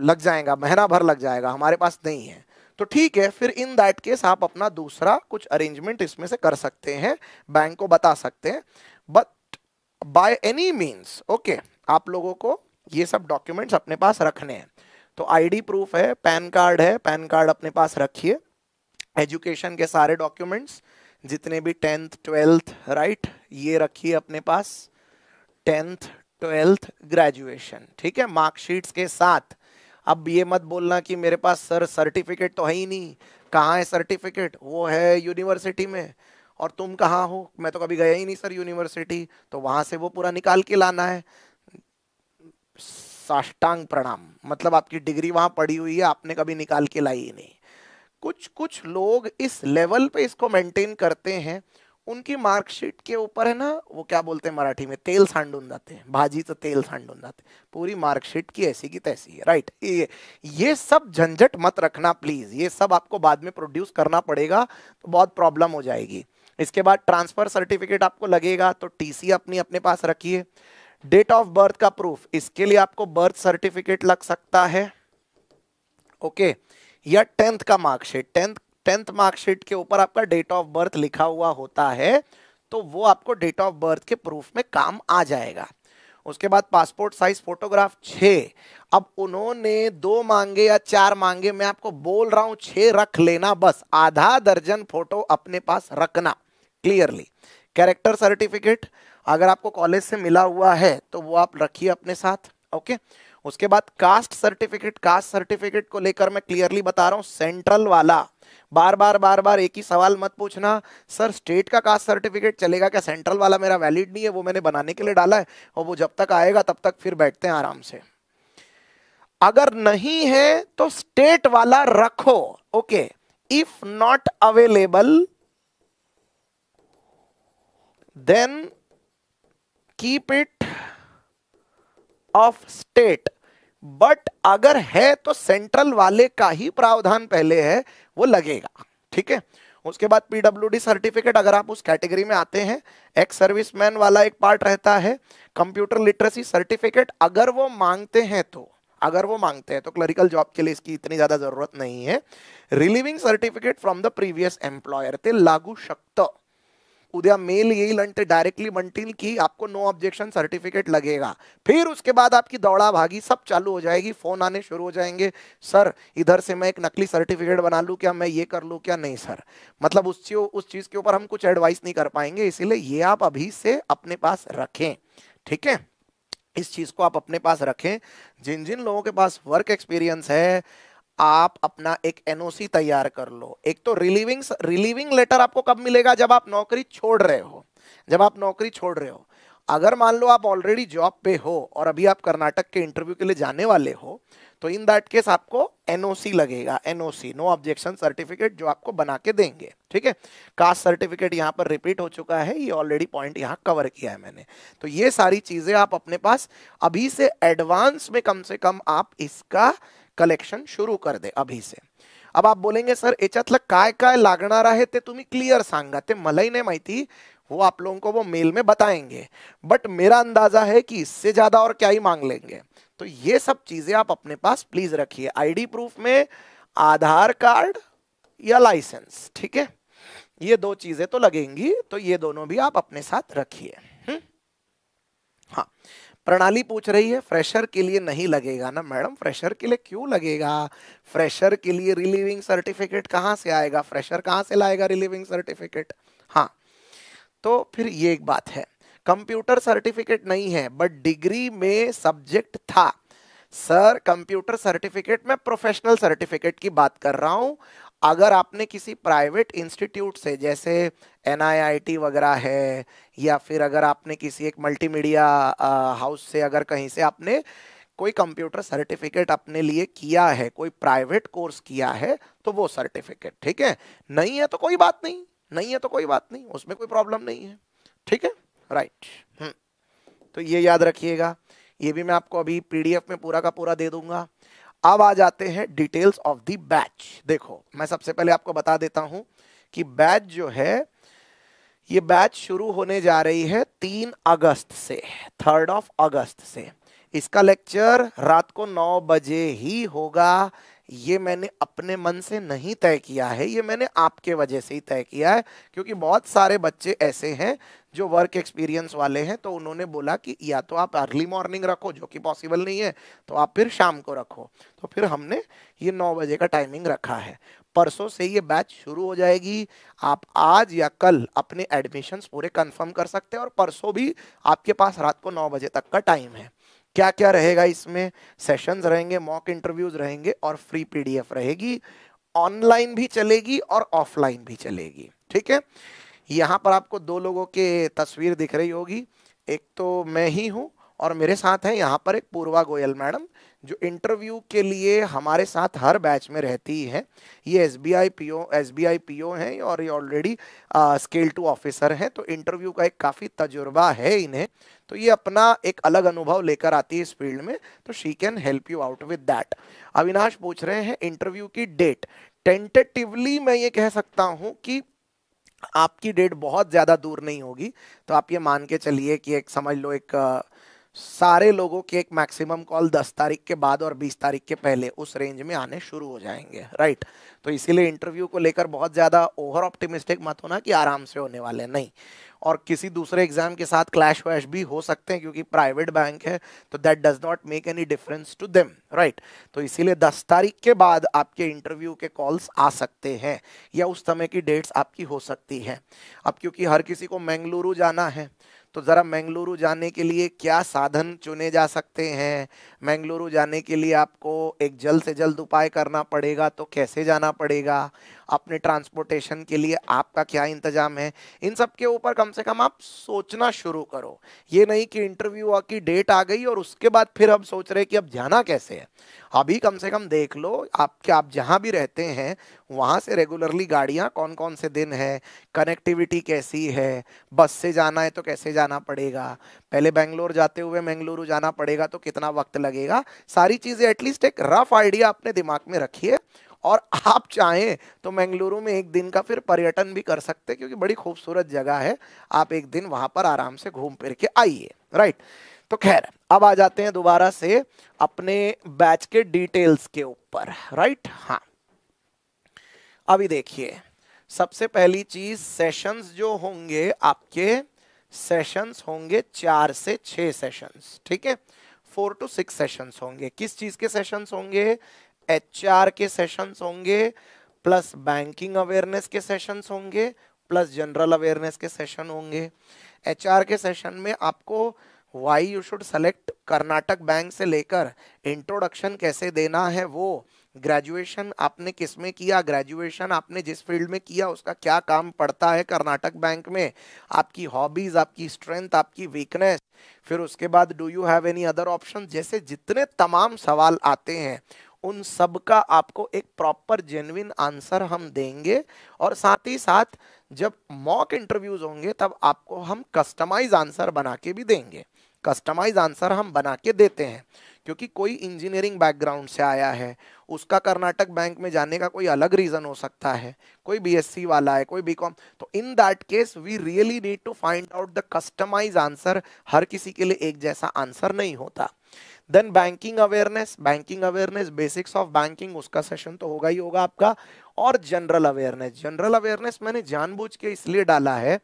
लग जाएगा महीना भर लग जाएगा हमारे पास नहीं है तो ठीक है फिर इन दैट केस आप अपना दूसरा कुछ अरेंजमेंट इसमें से कर सकते हैं बैंक को बता सकते हैं but by any means okay आप लोगों को ये सब डॉक्यूमेंट्स अपने पास रखने हैं तो आईडी प्रूफ है पैन कार्ड है पैन कार्ड अपने पास रखिए एजुकेशन के सारे डॉक्यूमेंट्स जितने भी टेंथ ट्वेल्थ राइट ये रखिए अपने पास टेंथ ट्वेल्थ ग्रेजुएशन ठीक है मार्कशीट्स के साथ अब ये मत बोलना कि मेरे पास सर सर्टिफिकेट तो है ही नहीं कहाँ है सर्टिफिकेट वो है यूनिवर्सिटी में और तुम कहाँ हो मैं तो कभी गया ही नहीं सर यूनिवर्सिटी तो वहाँ से वो पूरा निकाल के लाना है साष्टांग प्रणाम मतलब आपकी डिग्री वहाँ पड़ी हुई है आपने कभी निकाल के लाई ही नहीं कुछ कुछ लोग इस लेवल पे इसको मेंटेन करते हैं उनकी मार्कशीट के ऊपर है ना वो क्या बोलते हैं मराठी में तेल सांडून जाते हैं भाजी तो तेल सांडून जाते हैं पूरी मार्कशीट की ऐसी की तैसी है राइट ये ये सब झंझट मत रखना प्लीज ये सब आपको बाद में प्रोड्यूस करना पड़ेगा तो बहुत प्रॉब्लम हो जाएगी इसके बाद ट्रांसफर सर्टिफिकेट आपको लगेगा तो टी अपनी अपने पास रखिए डेट ऑफ बर्थ का प्रूफ इसके लिए आपको बर्थ सर्टिफिकेट लग सकता है ओके okay. या टेंथ का मार्कशीट टेंथ टेंथ मार्कशीट के ऊपर आपका डेट ऑफ बर्थ लिखा हुआ होता है तो वो आपको डेट ऑफ बर्थ के प्रूफ में काम आ जाएगा उसके बाद पासपोर्ट साइज फोटोग्राफ छ अब उन्होंने दो मांगे या चार मांगे मैं आपको बोल रहा हूं छ रख लेना बस आधा दर्जन फोटो अपने पास रखना क्लियरली कैरेक्टर सर्टिफिकेट अगर आपको कॉलेज से मिला हुआ है तो वो आप रखिए अपने साथ ओके okay? उसके बाद कास्ट सर्टिफिकेट कास्ट सर्टिफिकेट को लेकर मैं क्लियरली बता रहा हूँ सेंट्रल वाला बार बार बार बार एक ही सवाल मत पूछना सर स्टेट का कास्ट सर्टिफिकेट चलेगा क्या सेंट्रल वाला मेरा वैलिड नहीं है वो मैंने बनाने के लिए डाला है और वो जब तक आएगा तब तक फिर बैठते हैं आराम से अगर नहीं है तो स्टेट वाला रखो okay if not available then keep it of state but अगर है तो सेंट्रल वाले का ही प्रावधान पहले है वो लगेगा ठीक है उसके बाद पीडब्ल्यू सर्टिफिकेट अगर आप उस कैटेगरी में आते हैं एक्स सर्विसमैन वाला एक पार्ट रहता है कंप्यूटर लिटरेसी सर्टिफिकेट अगर वो मांगते हैं तो अगर वो मांगते हैं तो क्लरिकल जॉब के लिए इसकी इतनी ज़्यादा ज़रूरत नहीं है relieving certificate from the previous employer थे लागू शक्त उद्या मेल यही लंटे डायरेक्टली मंटिल की आपको नो ऑब्जेक्शन सर्टिफिकेट लगेगा फिर उसके बाद आपकी दौड़ा भागी सब चालू हो जाएगी फोन आने शुरू हो जाएंगे सर इधर से मैं एक नकली सर्टिफिकेट बना लूँ क्या मैं ये कर लूँ क्या नहीं सर मतलब उस उस चीज़ के ऊपर हम कुछ एडवाइस नहीं कर पाएंगे इसीलिए ये आप अभी से अपने पास रखें ठीक है इस चीज़ को आप अपने पास रखें जिन जिन लोगों के पास वर्क एक्सपीरियंस है आप अपना एक एनओसी तैयार कर लो एक तो रिलीविंग रिलीविंग लेटर आपको कब मिलेगा जब आप नौकरी छोड़ रहे हो जब आप नौकरी छोड़ रहे हो अगर मान लो आप ऑलरेडी जॉब पे हो और अभी आप कर्नाटक के इंटरव्यू के लिए जाने वाले हो तो इन दैट केस आपको एनओसी लगेगा एनओसी नो ऑब्जेक्शन सर्टिफिकेट जो आपको बना के देंगे ठीक है कास्ट सर्टिफिकेट यहाँ पर रिपीट हो चुका है ये ऑलरेडी पॉइंट यहाँ कवर किया है मैंने तो ये सारी चीज़ें आप अपने पास अभी से एडवांस में कम से कम आप इसका कलेक्शन शुरू कर दे अभी से अब आप बोलेंगे सर काय काय लागना रहे ते तुम्ही क्लियर सांगा ते मल ही नहीं माहिती वो आप लोगों को वो मेल में बताएंगे बट मेरा अंदाजा है कि इससे ज्यादा और क्या ही मांग लेंगे तो ये सब चीजें आप अपने पास प्लीज रखिए आईडी प्रूफ में आधार कार्ड या लाइसेंस ठीक है ये दो चीजें तो लगेंगी तो ये दोनों भी आप अपने साथ रखिए हम्म? हाँ प्रणाली पूछ रही है फ्रेशर के लिए नहीं लगेगा ना मैडम फ्रेशर के लिए क्यों लगेगा फ्रेशर के लिए रिलीविंग सर्टिफिकेट कहाँ से आएगा फ्रेशर कहाँ से लाएगा रिलीविंग सर्टिफिकेट हाँ तो फिर ये एक बात है कंप्यूटर सर्टिफिकेट नहीं है बट डिग्री में सब्जेक्ट था सर कंप्यूटर सर्टिफिकेट में प्रोफेशनल सर्टिफिकेट की बात कर रहा हूं अगर आपने किसी प्राइवेट इंस्टीट्यूट से जैसे एन वगैरह है या फिर अगर आपने किसी एक मल्टीमीडिया हाउस से अगर कहीं से आपने कोई कंप्यूटर सर्टिफिकेट अपने लिए किया है कोई प्राइवेट कोर्स किया है तो वो सर्टिफिकेट ठीक है नहीं है तो कोई बात नहीं नहीं है तो कोई बात नहीं उसमें कोई प्रॉब्लम नहीं है ठीक है राइट हम्म। तो ये याद रखिएगा ये भी मैं आपको अभी पीडीएफ में पूरा का पूरा दे दूंगा अब आ जाते हैं डिटेल्स ऑफ दी बैच देखो मैं सबसे पहले आपको बता देता हूं कि बैच जो है ये बैच शुरू होने जा रही है तीन अगस्त से थर्ड ऑफ अगस्त से इसका लेक्चर रात को नौ बजे ही होगा ये मैंने अपने मन से नहीं तय किया है ये मैंने आपके वजह से ही तय किया है क्योंकि बहुत सारे बच्चे ऐसे हैं जो वर्क एक्सपीरियंस वाले हैं तो उन्होंने बोला कि या तो आप अर्ली मॉर्निंग रखो जो कि पॉसिबल नहीं है तो आप फिर शाम को रखो तो फिर हमने ये नौ बजे का टाइमिंग रखा है परसों से ये बैच शुरू हो जाएगी आप आज या कल अपने एडमिशन्स पूरे कंफर्म कर सकते हैं और परसों भी आपके पास रात को नौ बजे तक का टाइम है क्या क्या रहेगा इसमें सेशंस रहेंगे मॉक इंटरव्यूज रहेंगे और फ्री पीडीएफ रहेगी ऑनलाइन भी चलेगी और ऑफलाइन भी चलेगी ठीक है यहाँ पर आपको दो लोगों के तस्वीर दिख रही होगी एक तो मैं ही हूँ और मेरे साथ हैं यहाँ पर एक पूर्वा गोयल मैडम जो इंटरव्यू के लिए हमारे साथ हर बैच में रहती है ये S B I P O S B I P O हैं और ये ऑलरेडी स्केल टू ऑफिसर हैं तो इंटरव्यू का एक काफ़ी तजुर्बा है इन्हें तो ये अपना एक अलग अनुभव लेकर आती है इस फील्ड में तो she can help you out with that Avinash पूछ रहे हैं इंटरव्यू की डेट टेंटेटिवली मैं ये कह सकता हूँ कि आपकी डेट बहुत ज़्यादा दूर नहीं होगी तो आप ये मान के चलिए कि एक समझ लो एक आ, सारे लोगों के एक मैक्सिमम कॉल 10 तारीख के बाद और 20 तारीख के पहले उस रेंज में आने शुरू हो जाएंगे राइट तो इसीलिए इंटरव्यू को लेकर बहुत ज़्यादा ओवर ऑप्टिमिस्टिक मत होना कि आराम से होने वाले नहीं और किसी दूसरे एग्जाम के साथ क्लैश वैश भी हो सकते हैं क्योंकि प्राइवेट बैंक है तो that does not make any difference to them right तो इसीलिए 10 तारीख के बाद आपके इंटरव्यू के कॉल्स आ सकते हैं या उस समय की डेट्स आपकी हो सकती हैं अब क्योंकि हर किसी को मैंगलुरु जाना है तो ज़रा मैंगलुरु जाने के लिए क्या साधन चुने जा सकते हैं मैंगलुरु जाने के लिए आपको एक जल्द से जल्द उपाय करना पड़ेगा तो कैसे जाना पड़ेगा अपने ट्रांसपोर्टेशन के लिए आपका क्या इंतजाम है इन सब के ऊपर कम से कम आप सोचना शुरू करो ये नहीं कि इंटरव्यू की डेट आ गई और उसके बाद फिर हम सोच रहे कि अब जाना कैसे है अभी कम से कम देख लो आपके आप जहाँ भी रहते हैं वहाँ से रेगुलरली गाड़ियाँ कौन कौन से दिन है कनेक्टिविटी कैसी है बस से जाना है तो कैसे जाना पड़ेगा पहले बेंगलोर जाते हुए मैंगलुरु जाना पड़ेगा तो कितना वक्त लगेगा सारी चीज़ें एटलीस्ट एक रफ आइडिया अपने दिमाग में रखिए और आप चाहें तो मैंगलुरु में एक दिन का फिर पर्यटन भी कर सकते क्योंकि बड़ी खूबसूरत जगह है आप एक दिन वहां पर आराम से घूम फिर के आइए राइट तो खैर अब आ जाते हैं दोबारा से अपने बैच के डिटेल्स के ऊपर राइट हाँ अभी देखिए सबसे पहली चीज सेशंस जो होंगे आपके सेशंस होंगे चार से छह सेशंस ठीक है फोर टू सिक्स सेशंस होंगे किस चीज़ के सेशंस होंगे एच के सेशंस होंगे प्लस बैंकिंग अवेयरनेस के सेशंस होंगे प्लस जनरल अवेयरनेस के सेशन होंगे एच के सेशन में आपको why you should select Karnataka Bank से लेकर इंट्रोडक्शन कैसे देना है वो ग्रेजुएशन आपने किस में किया ग्रेजुएशन आपने जिस फील्ड में किया उसका क्या काम पड़ता है कर्नाटक बैंक में आपकी हॉबीज़ आपकी स्ट्रेंथ आपकी वीकनेस फिर उसके बाद do you have any other option जैसे जितने तमाम सवाल आते हैं उन सब का आपको एक प्रॉपर जेन्यन आंसर हम देंगे और साथ ही साथ जब मॉक इंटरव्यूज होंगे तब आपको हम कस्टमाइज आंसर बना के भी देंगे कस्टमाइज आंसर हम बना के देते हैं क्योंकि कोई इंजीनियरिंग बैकग्राउंड से आया है उसका कर्नाटक बैंक में जाने का कोई अलग रीज़न हो सकता है कोई बीएससी वाला है कोई बीकॉम तो in that case we really need to find out the customize answer हर किसी के लिए एक जैसा आंसर नहीं होता then banking awareness banking awareness basics of banking उसका सेशन तो होगा ही होगा आपका और जनरल अवेयरनेस जनरल अवेयरनेस मैंने जानबूझ के इसलिए डाला है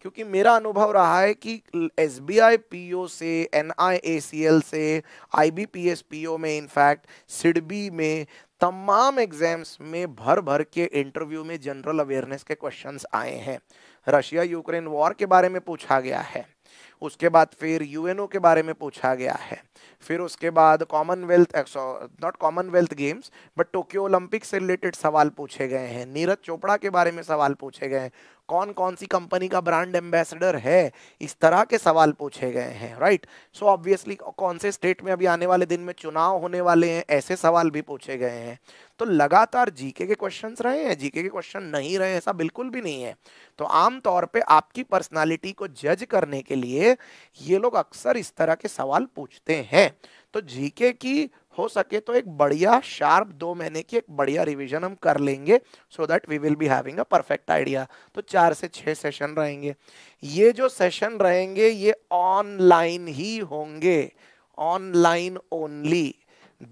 क्योंकि मेरा अनुभव रहा है कि S B I P O से N I A C L से I B P S P O में इनफैक्ट सिडबी में तमाम एग्जाम्स में भर भर के इंटरव्यू में जनरल अवेयरनेस के क्वेश्चंस आए हैं रशिया यूक्रेन वॉर के बारे में पूछा गया है उसके बाद फिर यूएनओ के बारे में पूछा गया है फिर उसके बाद Commonwealth not Commonwealth Games but Tokyo Olympic से रिलेटेड सवाल पूछे गए हैं नीरज चोपड़ा के बारे में सवाल पूछे गए हैं कौन कौन सी कंपनी का ब्रांड एम्बेसडर है इस तरह के सवाल पूछे गए हैं राइट सो ऑब्वियसली कौन से स्टेट में अभी आने वाले दिन में चुनाव होने वाले हैं ऐसे सवाल भी पूछे गए हैं तो लगातार जीके के क्वेश्चंस रहे हैं जीके के क्वेश्चन नहीं रहे ऐसा बिल्कुल भी नहीं है तो आमतौर पे आपकी पर्सनालिटी को जज करने के लिए ये लोग अक्सर इस तरह के सवाल पूछते हैं तो जीके की हो सके तो एक बढ़िया शार्प दो महीने की एक बढ़िया रिवीजन हम कर लेंगे so that we will be having a perfect idea तो चार से छः सेशन रहेंगे ये जो सेशन रहेंगे ये ऑनलाइन ही होंगे online only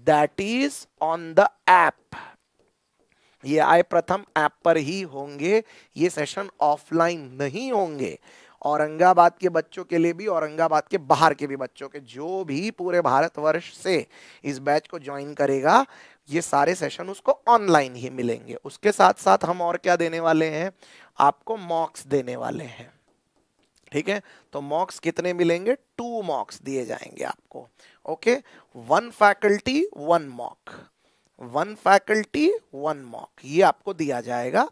that is on the app ये आए प्रथम ऐप पर ही होंगे ये सेशन ऑफलाइन नहीं होंगे औरंगाबाद के बच्चों के लिए भी औरंगाबाद के बाहर के भी बच्चों के जो भी पूरे भारतवर्ष से इस बैच को ज्वाइन करेगा ये सारे सेशन उसको ऑनलाइन ही मिलेंगे उसके साथ साथ हम और क्या देने वाले हैं आपको मॉक्स देने वाले हैं ठीक है तो मॉक्स कितने मिलेंगे टू मॉक्स दिए जाएंगे आपको okay one faculty one mock one faculty one mock ये आपको दिया जाएगा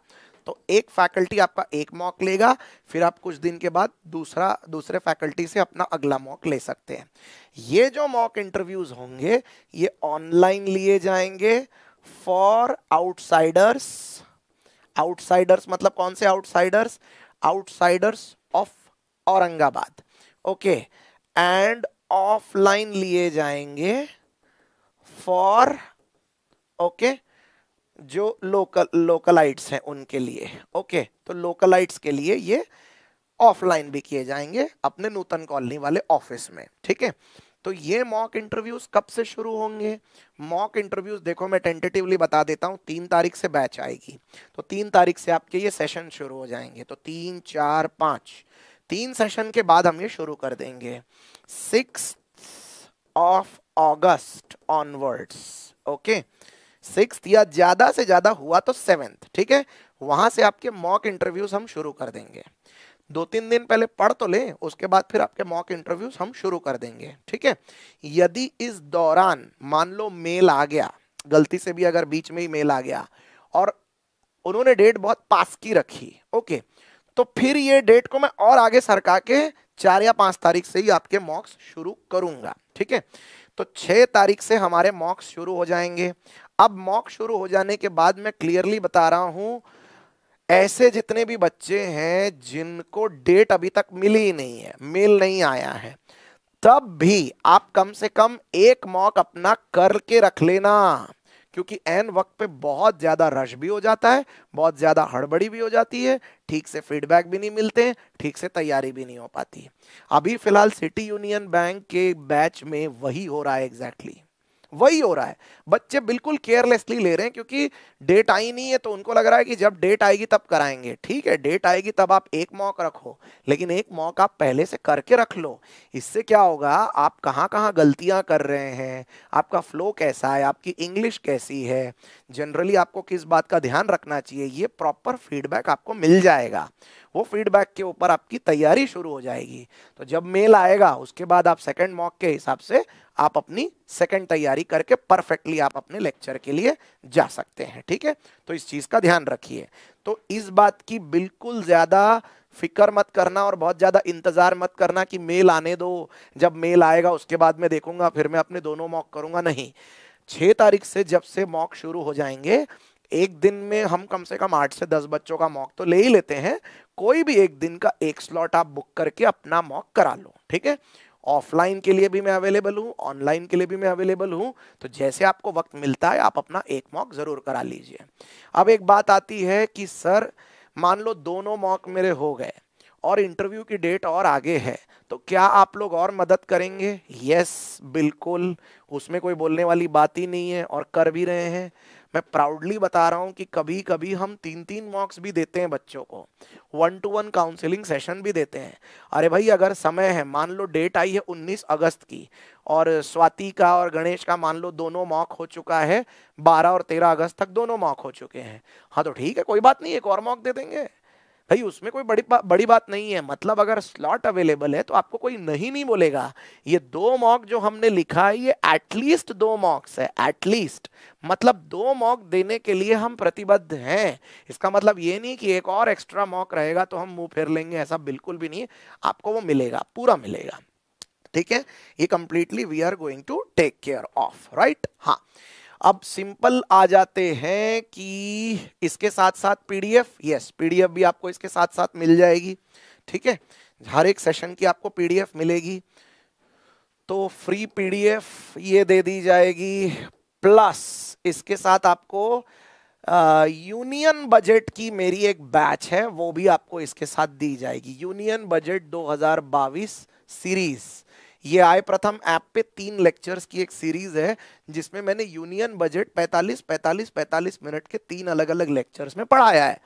तो एक फैकल्टी आपका एक मॉक लेगा फिर आप कुछ दिन के बाद दूसरा दूसरे फैकल्टी से अपना अगला मॉक ले सकते हैं ये जो मॉक इंटरव्यूज होंगे ये ऑनलाइन लिए जाएंगे फॉर आउटसाइडर्स आउटसाइडर्स मतलब कौन से outsiders outsiders of Aurangabad okay and offline लिए जाएंगे फॉर ओके okay, जो लोकल लोकलाइट्स हैं उनके लिए ओके तो लोकलाइट्स के लिए ये ऑफलाइन भी किए जाएंगे अपने नूतन कॉलोनी वाले ऑफिस में ठीक है तो ये मॉक इंटरव्यूज कब से शुरू होंगे मॉक इंटरव्यूज देखो मैं टेंटेटिवली बता देता हूँ तीन तारीख से बैच आएगी तो तीन तारीख से आपके ये सेशन शुरू हो जाएंगे तो तीन चार पाँच तीन सेशन के बाद हम ये शुरू कर देंगे six of August onwards okay okay? Six या ज़्यादा से ज़्यादा हुआ तो सेवेंथ ठीक है वहां से आपके मॉक इंटरव्यूज हम शुरू कर देंगे दो तीन दिन पहले पढ़ तो ले उसके बाद फिर आपके मॉक इंटरव्यूज हम शुरू कर देंगे ठीक है यदि इस दौरान मान लो मेल आ गया गलती से भी अगर बीच में ही मेल आ गया और उन्होंने डेट बहुत पास की रखी ओके तो फिर ये डेट को मैं और आगे सरका के चार या पांच तारीख से ही आपके मॉक्स शुरू करूंगा ठीक है तो छः तारीख से हमारे मॉक शुरू हो जाएंगे अब मॉक शुरू हो जाने के बाद मैं क्लियरली बता रहा हूँ ऐसे जितने भी बच्चे हैं जिनको डेट अभी तक मिली ही नहीं है मेल नहीं आया है तब भी आप कम से कम एक मॉक अपना करके रख लेना क्योंकि एन वक्त पे बहुत ज़्यादा रश भी हो जाता है बहुत ज़्यादा हड़बड़ी भी हो जाती है ठीक से फीडबैक भी नहीं मिलते हैं ठीक से तैयारी भी नहीं हो पाती अभी फ़िलहाल सिटी यूनियन बैंक के बैच में वही हो रहा है एग्जैक्टली exactly. वही हो रहा है बच्चे बिल्कुल केयरलेसली ले रहे हैं क्योंकि डेट आई नहीं है तो उनको लग रहा है कि जब डेट आएगी तब कराएंगे ठीक है डेट आएगी तब आप एक मॉक रखो लेकिन एक मॉक आप पहले से करके रख लो इससे क्या होगा आप कहाँ कहाँ गलतियाँ कर रहे हैं आपका फ्लो कैसा है आपकी इंग्लिश कैसी है जनरली आपको किस बात का ध्यान रखना चाहिए ये प्रॉपर फीडबैक आपको मिल जाएगा वो फीडबैक के ऊपर आपकी तैयारी शुरू हो जाएगी तो जब मेल आएगा उसके बाद आप सेकेंड मॉक के हिसाब से आप अपनी सेकंड तैयारी करके परफेक्टली आप अपने लेक्चर के लिए जा सकते हैं ठीक है तो इस चीज़ का ध्यान रखिए तो इस बात की बिल्कुल ज़्यादा फिकर मत करना और बहुत ज़्यादा इंतज़ार मत करना कि मेल आने दो जब मेल आएगा उसके बाद में देखूंगा फिर मैं अपने दोनों मॉक करूंगा नहीं छह तारीख से जब से मॉक शुरू हो जाएंगे एक दिन में हम कम से कम आठ से दस बच्चों का मॉक तो ले ही लेते हैं कोई भी एक दिन का एक स्लॉट आप बुक करके अपना मॉक करा लो ठीक है ऑफलाइन के लिए भी मैं अवेलेबल हूँ ऑनलाइन के लिए भी मैं अवेलेबल हूँ तो जैसे आपको वक्त मिलता है आप अपना एक मॉक ज़रूर करा लीजिए अब एक बात आती है कि सर मान लो दोनों मॉक मेरे हो गए और इंटरव्यू की डेट और आगे है तो क्या आप लोग और मदद करेंगे यस बिल्कुल उसमें कोई बोलने वाली बात ही नहीं है और कर भी रहे हैं मैं प्राउडली बता रहा हूँ कि कभी कभी हम तीन तीन मॉक्स भी देते हैं बच्चों को one to one counselling session भी देते हैं अरे भाई अगर समय है मान लो डेट आई है 19 अगस्त की और स्वाति का और गणेश का मान लो दोनों मॉक हो चुका है 12 और 13 अगस्त तक दोनों मॉक हो चुके हैं हाँ तो ठीक है कोई बात नहीं एक और मॉक दे देंगे भाई उसमें कोई बड़ी बा, बड़ी बात नहीं है मतलब अगर स्लॉट अवेलेबल है तो आपको कोई नहीं नहीं बोलेगा ये दो मॉक जो हमने लिखा है ये एटलीस्ट दो मॉक्स है एटलीस्ट मतलब दो मॉक देने के लिए हम प्रतिबद्ध हैं इसका मतलब ये नहीं कि एक और एक्स्ट्रा मॉक रहेगा तो हम मुंह फेर लेंगे ऐसा बिल्कुल भी नहीं आपको वो मिलेगा पूरा मिलेगा ठीक है ये completely we are going to take care of right हाँ अब सिंपल आ जाते हैं कि इसके साथ साथ पीडीएफ यस पीडीएफ भी आपको इसके साथ साथ मिल जाएगी ठीक है हर एक सेशन की आपको पीडीएफ मिलेगी तो फ्री पीडीएफ ये दे दी जाएगी प्लस इसके साथ आपको यूनियन बजट की मेरी एक बैच है वो भी आपको इसके साथ दी जाएगी यूनियन बजट 2022 सीरीज़ ये आय प्रथम ऐप पे तीन लेक्चर्स की एक सीरीज है जिसमें मैंने यूनियन बजट 45 45 45 मिनट के तीन अलग अलग लेक्चर्स में पढ़ाया है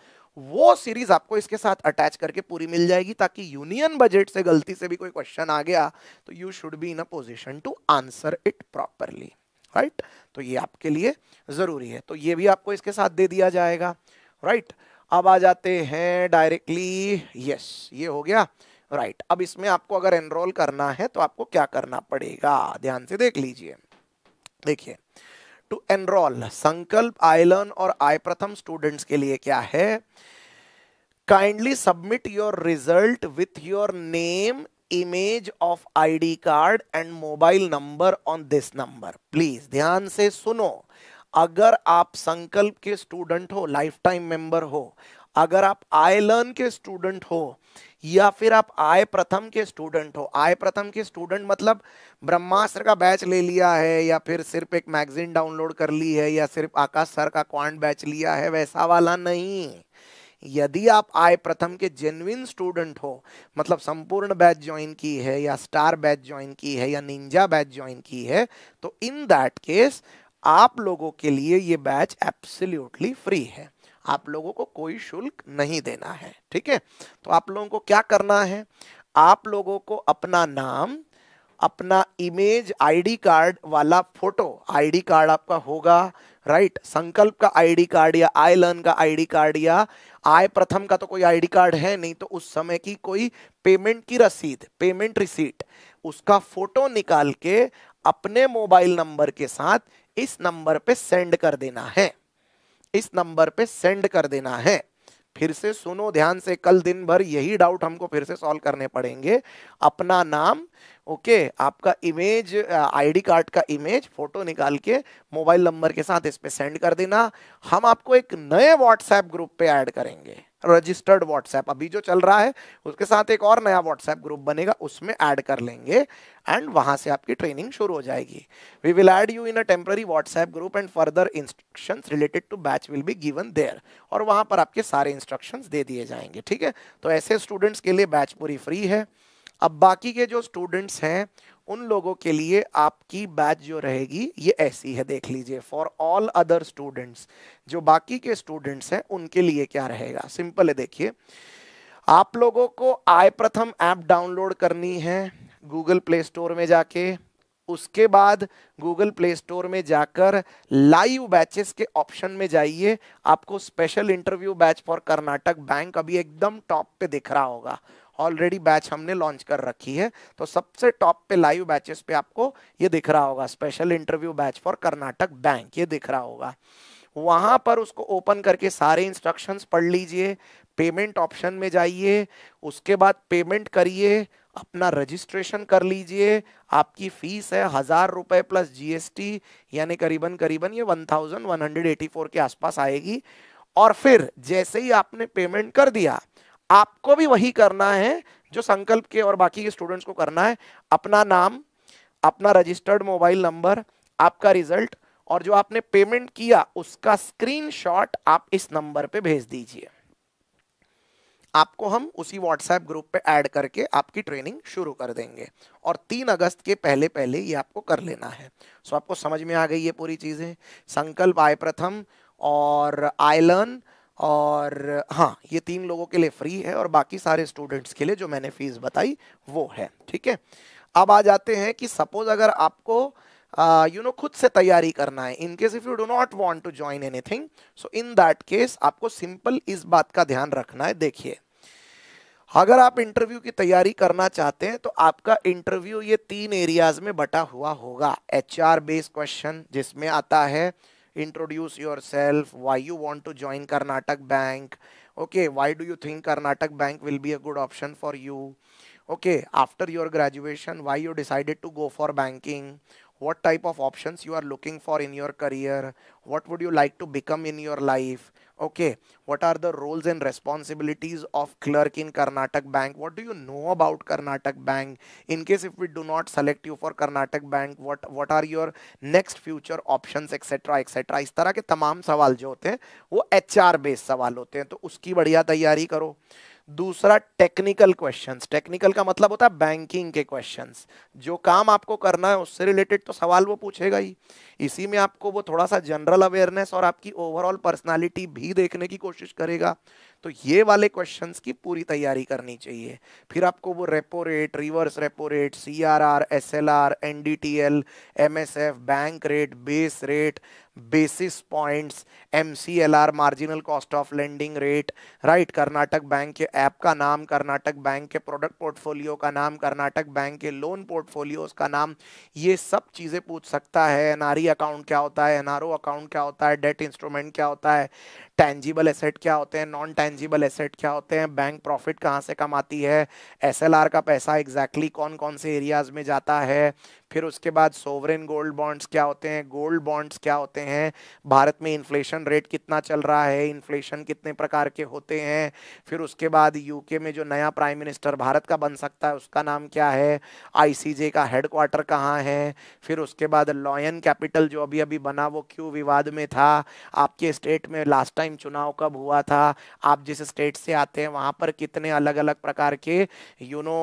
वो सीरीज आपको इसके साथ अटैच करके पूरी मिल जाएगी ताकि यूनियन बजट से गलती से भी कोई क्वेश्चन आ गया तो you should be in a position to answer it properly right तो ये आपके लिए जरूरी है तो ये भी आपको इसके साथ दे दिया जाएगा राइट right? अब आ जाते हैं डायरेक्टली यस yes, ये हो गया राइट अब इसमें आपको अगर एनरोल करना है तो आपको क्या करना पड़ेगा ध्यान से देख लीजिए देखिए टू एनरोल संकल्प आयलन और आई प्रथम स्टूडेंट्स के लिए क्या है kindly submit your result with your name image of id card and mobile number on this number please ध्यान से सुनो अगर आप संकल्प के स्टूडेंट हो लाइफ टाइम मेंबर हो अगर आप आई लर्न के स्टूडेंट हो या फिर आप आय प्रथम के स्टूडेंट हो आय प्रथम के स्टूडेंट मतलब ब्रह्मास्त्र का बैच ले लिया है या फिर सिर्फ एक मैगजीन डाउनलोड कर ली है या सिर्फ आकाश सर का क्वांट बैच लिया है वैसा वाला नहीं यदि आप आय प्रथम के जेनुइन स्टूडेंट हो मतलब संपूर्ण बैच ज्वाइन की है या स्टार बैच ज्वाइन की है या निंजा बैच ज्वाइन की है तो इन दैट केस आप लोगों के लिए ये बैच एब्सोल्युटली फ्री है आप लोगों को कोई शुल्क नहीं देना है ठीक है तो आप लोगों को क्या करना है आप लोगों को अपना नाम अपना इमेज आईडी कार्ड वाला फोटो आईडी कार्ड आपका होगा राइट संकल्प का आईडी कार्ड या आई लर्न का आईडी कार्ड या आय प्रथम का तो कोई आईडी कार्ड है नहीं तो उस समय की कोई पेमेंट की रसीद पेमेंट रिसीट उसका फोटो निकाल के अपने मोबाइल नंबर के साथ इस नंबर पे सेंड कर देना है इस नंबर पे सेंड कर देना है फिर से सुनो ध्यान से कल दिन भर यही डाउट हमको फिर से सॉल्व करने पड़ेंगे अपना नाम ओके आपका इमेज आईडी कार्ड का इमेज फोटो निकाल के मोबाइल नंबर के साथ इस पर सेंड कर देना हम आपको एक नए व्हाट्सएप ग्रुप पे ऐड करेंगे रजिस्टर्ड व्हाट्सएप अभी जो चल रहा है उसके साथ एक और नया व्हाट्सएप ग्रुप बनेगा उसमें ऐड कर लेंगे एंड वहां से आपकी ट्रेनिंग शुरू हो जाएगी we will add you in a temporary WhatsApp group and further instruction related to batch will be given there और वहां पर आपके सारे इंस्ट्रक्शन दे दिए जाएंगे ठीक है तो ऐसे स्टूडेंट्स के लिए बैच पूरी फ्री है अब बाकी के जो स्टूडेंट्स हैं उन लोगों के लिए आपकी बैच जो रहेगी ये ऐसी है देख लीजिए फॉर ऑल अदर स्टूडेंट्स जो बाकी के स्टूडेंट्स हैं उनके लिए क्या रहेगा सिंपल है देखिए आप लोगों को आय प्रथम ऐप डाउनलोड करनी है गूगल प्ले स्टोर में जाके उसके बाद गूगल प्ले स्टोर में जाकर लाइव बैचेस के ऑप्शन में जाइए आपको special interview batch for Karnataka Bank अभी एकदम टॉप पे दिख रहा होगा ऑलरेडी बैच हमने लॉन्च कर रखी है तो सबसे टॉप पे लाइव बैचेस पे आपको ये दिख रहा होगा special interview batch for Karnataka Bank ये दिख रहा होगा वहां पर उसको ओपन करके सारे इंस्ट्रक्शंस पढ़ लीजिए पेमेंट ऑप्शन में जाइए उसके बाद पेमेंट करिए अपना रजिस्ट्रेशन कर लीजिए आपकी फ़ीस है हज़ार रुपए प्लस जीएसटी यानी करीबन करीबन ये one thousand one hundred eighty four के आसपास आएगी और फिर जैसे ही आपने पेमेंट कर दिया आपको भी वही करना है जो संकल्प के और बाकी के स्टूडेंट्स को करना है अपना नाम अपना रजिस्टर्ड मोबाइल नंबर आपका रिजल्ट और जो आपने पेमेंट किया उसका स्क्रीनशॉट आप इस नंबर पे भेज दीजिए आपको हम उसी व्हाट्सएप ग्रुप पे ऐड करके आपकी ट्रेनिंग शुरू कर देंगे और तीन अगस्त के पहले पहले ये आपको कर लेना है सो आपको समझ में आ गई ये पूरी चीज़ें संकल्प आय प्रथम और आई लर्न और हाँ ये तीन लोगों के लिए फ्री है और बाकी सारे स्टूडेंट्स के लिए जो मैंने फीस बताई वो है ठीक है अब आ जाते हैं कि सपोज अगर आपको यू नो खुद से तैयारी करना है in case if you do not want to join anything so in that case आपको सिंपल इस बात का ध्यान रखना है देखिए अगर आप इंटरव्यू की तैयारी करना चाहते हैं तो आपका इंटरव्यू ये तीन एरियाज में बटा हुआ होगा एच आर बेस्ड क्वेश्चन जिसमें आता है introduce yourself why you want to join Karnataka Bank okay why do you think Karnataka Bank will be a good option for you okay after your graduation why you decided to go for banking what type of options you are looking for in your career what would you like to become in your life okay what are the roles and responsibilities of clerk in Karnataka Bank what do you know about Karnataka Bank in case if we do not select you for Karnataka Bank what what are your next future options etc etc इस तरह के तमाम सवाल जो होते हैं वो एच बेस्ड सवाल होते हैं तो उसकी बढ़िया तैयारी करो दूसरा टेक्निकल क्वेश्चंस टेक्निकल का मतलब होता है बैंकिंग के क्वेश्चंस जो काम आपको करना है उससे रिलेटेड तो सवाल वो पूछेगा ही इसी में आपको वो थोड़ा सा जनरल अवेयरनेस और आपकी ओवरऑल पर्सनालिटी भी देखने की कोशिश करेगा तो ये वाले क्वेश्चन की पूरी तैयारी करनी चाहिए फिर आपको वो repo rate reverse repo rate C R R S L R N D T L M S F bank rate base rate basis points M C L R marginal cost of lending rate right Karnataka Bank के ऐप का नाम कर्नाटक बैंक के प्रोडक्ट पोर्टफोलियो का नाम कर्नाटक बैंक के लोन पोर्टफोलियोज का नाम ये सब चीज़ें पूछ सकता है एन आर ई अकाउंट क्या होता है एन आर ओ अकाउंट क्या होता है डेट इंस्ट्रूमेंट क्या होता है टैंजिबल एसेट क्या होते हैं नॉन टैंजिबल एसेट क्या होते हैं बैंक प्रॉफिट कहाँ से कमाती है एसएलआर का पैसा एग्जैक्टली exactly कौन कौन से एरियाज में जाता है फिर उसके बाद सोवरेन गोल्ड बॉन्ड्स क्या होते हैं गोल्ड बॉन्ड्स क्या होते हैं भारत में इन्फ्लेशन रेट कितना चल रहा है इन्फ्लेशन कितने प्रकार के होते हैं फिर उसके बाद यूके में जो नया प्राइम मिनिस्टर भारत का बन सकता है उसका नाम क्या है आईसीजे का हेडक्वार्टर कहाँ है फिर उसके बाद लॉयन कैपिटल जो अभी अभी बना वो क्यों विवाद में था आपके स्टेट में लास्ट टाइम चुनाव कब हुआ था आप जिस स्टेट से आते हैं वहाँ पर कितने अलग अलग प्रकार के यूनो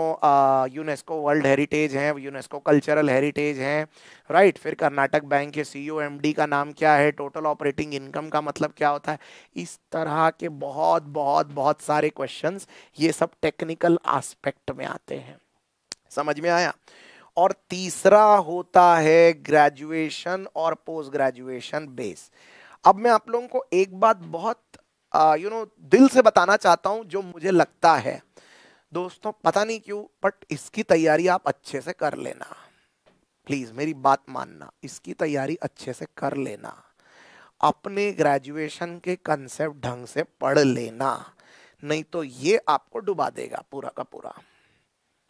यूनेस्को वर्ल्ड हेरिटेज हैं यूनेस्को कल्चरल हेरिटेज हेरिटेज है राइट फिर कर्नाटक बैंक के सीईओ एमडी e का नाम क्या है टोटल ऑपरेटिंग इनकम का मतलब क्या होता है इस तरह के बहुत बहुत बहुत सारे क्वेश्चन ये सब टेक्निकल आस्पेक्ट में आते हैं समझ में आया और तीसरा होता है ग्रेजुएशन और पोस्ट ग्रेजुएशन बेस अब मैं आप लोगों को एक बात बहुत यू नो you know, दिल से बताना चाहता हूँ जो मुझे लगता है दोस्तों पता नहीं क्यों बट इसकी तैयारी आप अच्छे से कर लेना प्लीज़ मेरी बात मानना इसकी तैयारी अच्छे से कर लेना अपने ग्रेजुएशन के कंसेप्ट ढंग से पढ़ लेना नहीं तो ये आपको डुबा देगा पूरा का पूरा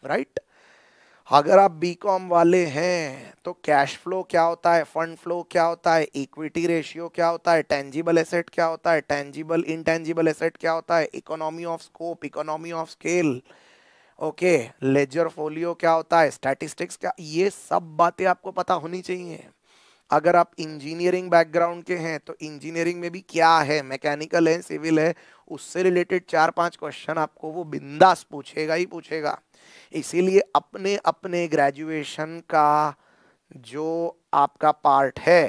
राइट अगर आप बीकॉम वाले हैं तो कैश फ्लो क्या होता है फंड फ्लो क्या होता है इक्विटी रेशियो क्या होता है टेंजिबल एसेट क्या होता है टेंजिबल इनटेंजिबल एसेट क्या होता है economy of scope economy of scale okay ledger folio क्या होता है स्टैटिस्टिक्स क्या ये सब बातें आपको पता होनी चाहिए अगर आप इंजीनियरिंग बैकग्राउंड के हैं तो इंजीनियरिंग में भी क्या है मैकेनिकल है सिविल है उससे रिलेटेड चार पांच क्वेश्चन आपको वो बिंदास पूछेगा ही पूछेगा इसीलिए अपने अपने ग्रेजुएशन का जो आपका पार्ट है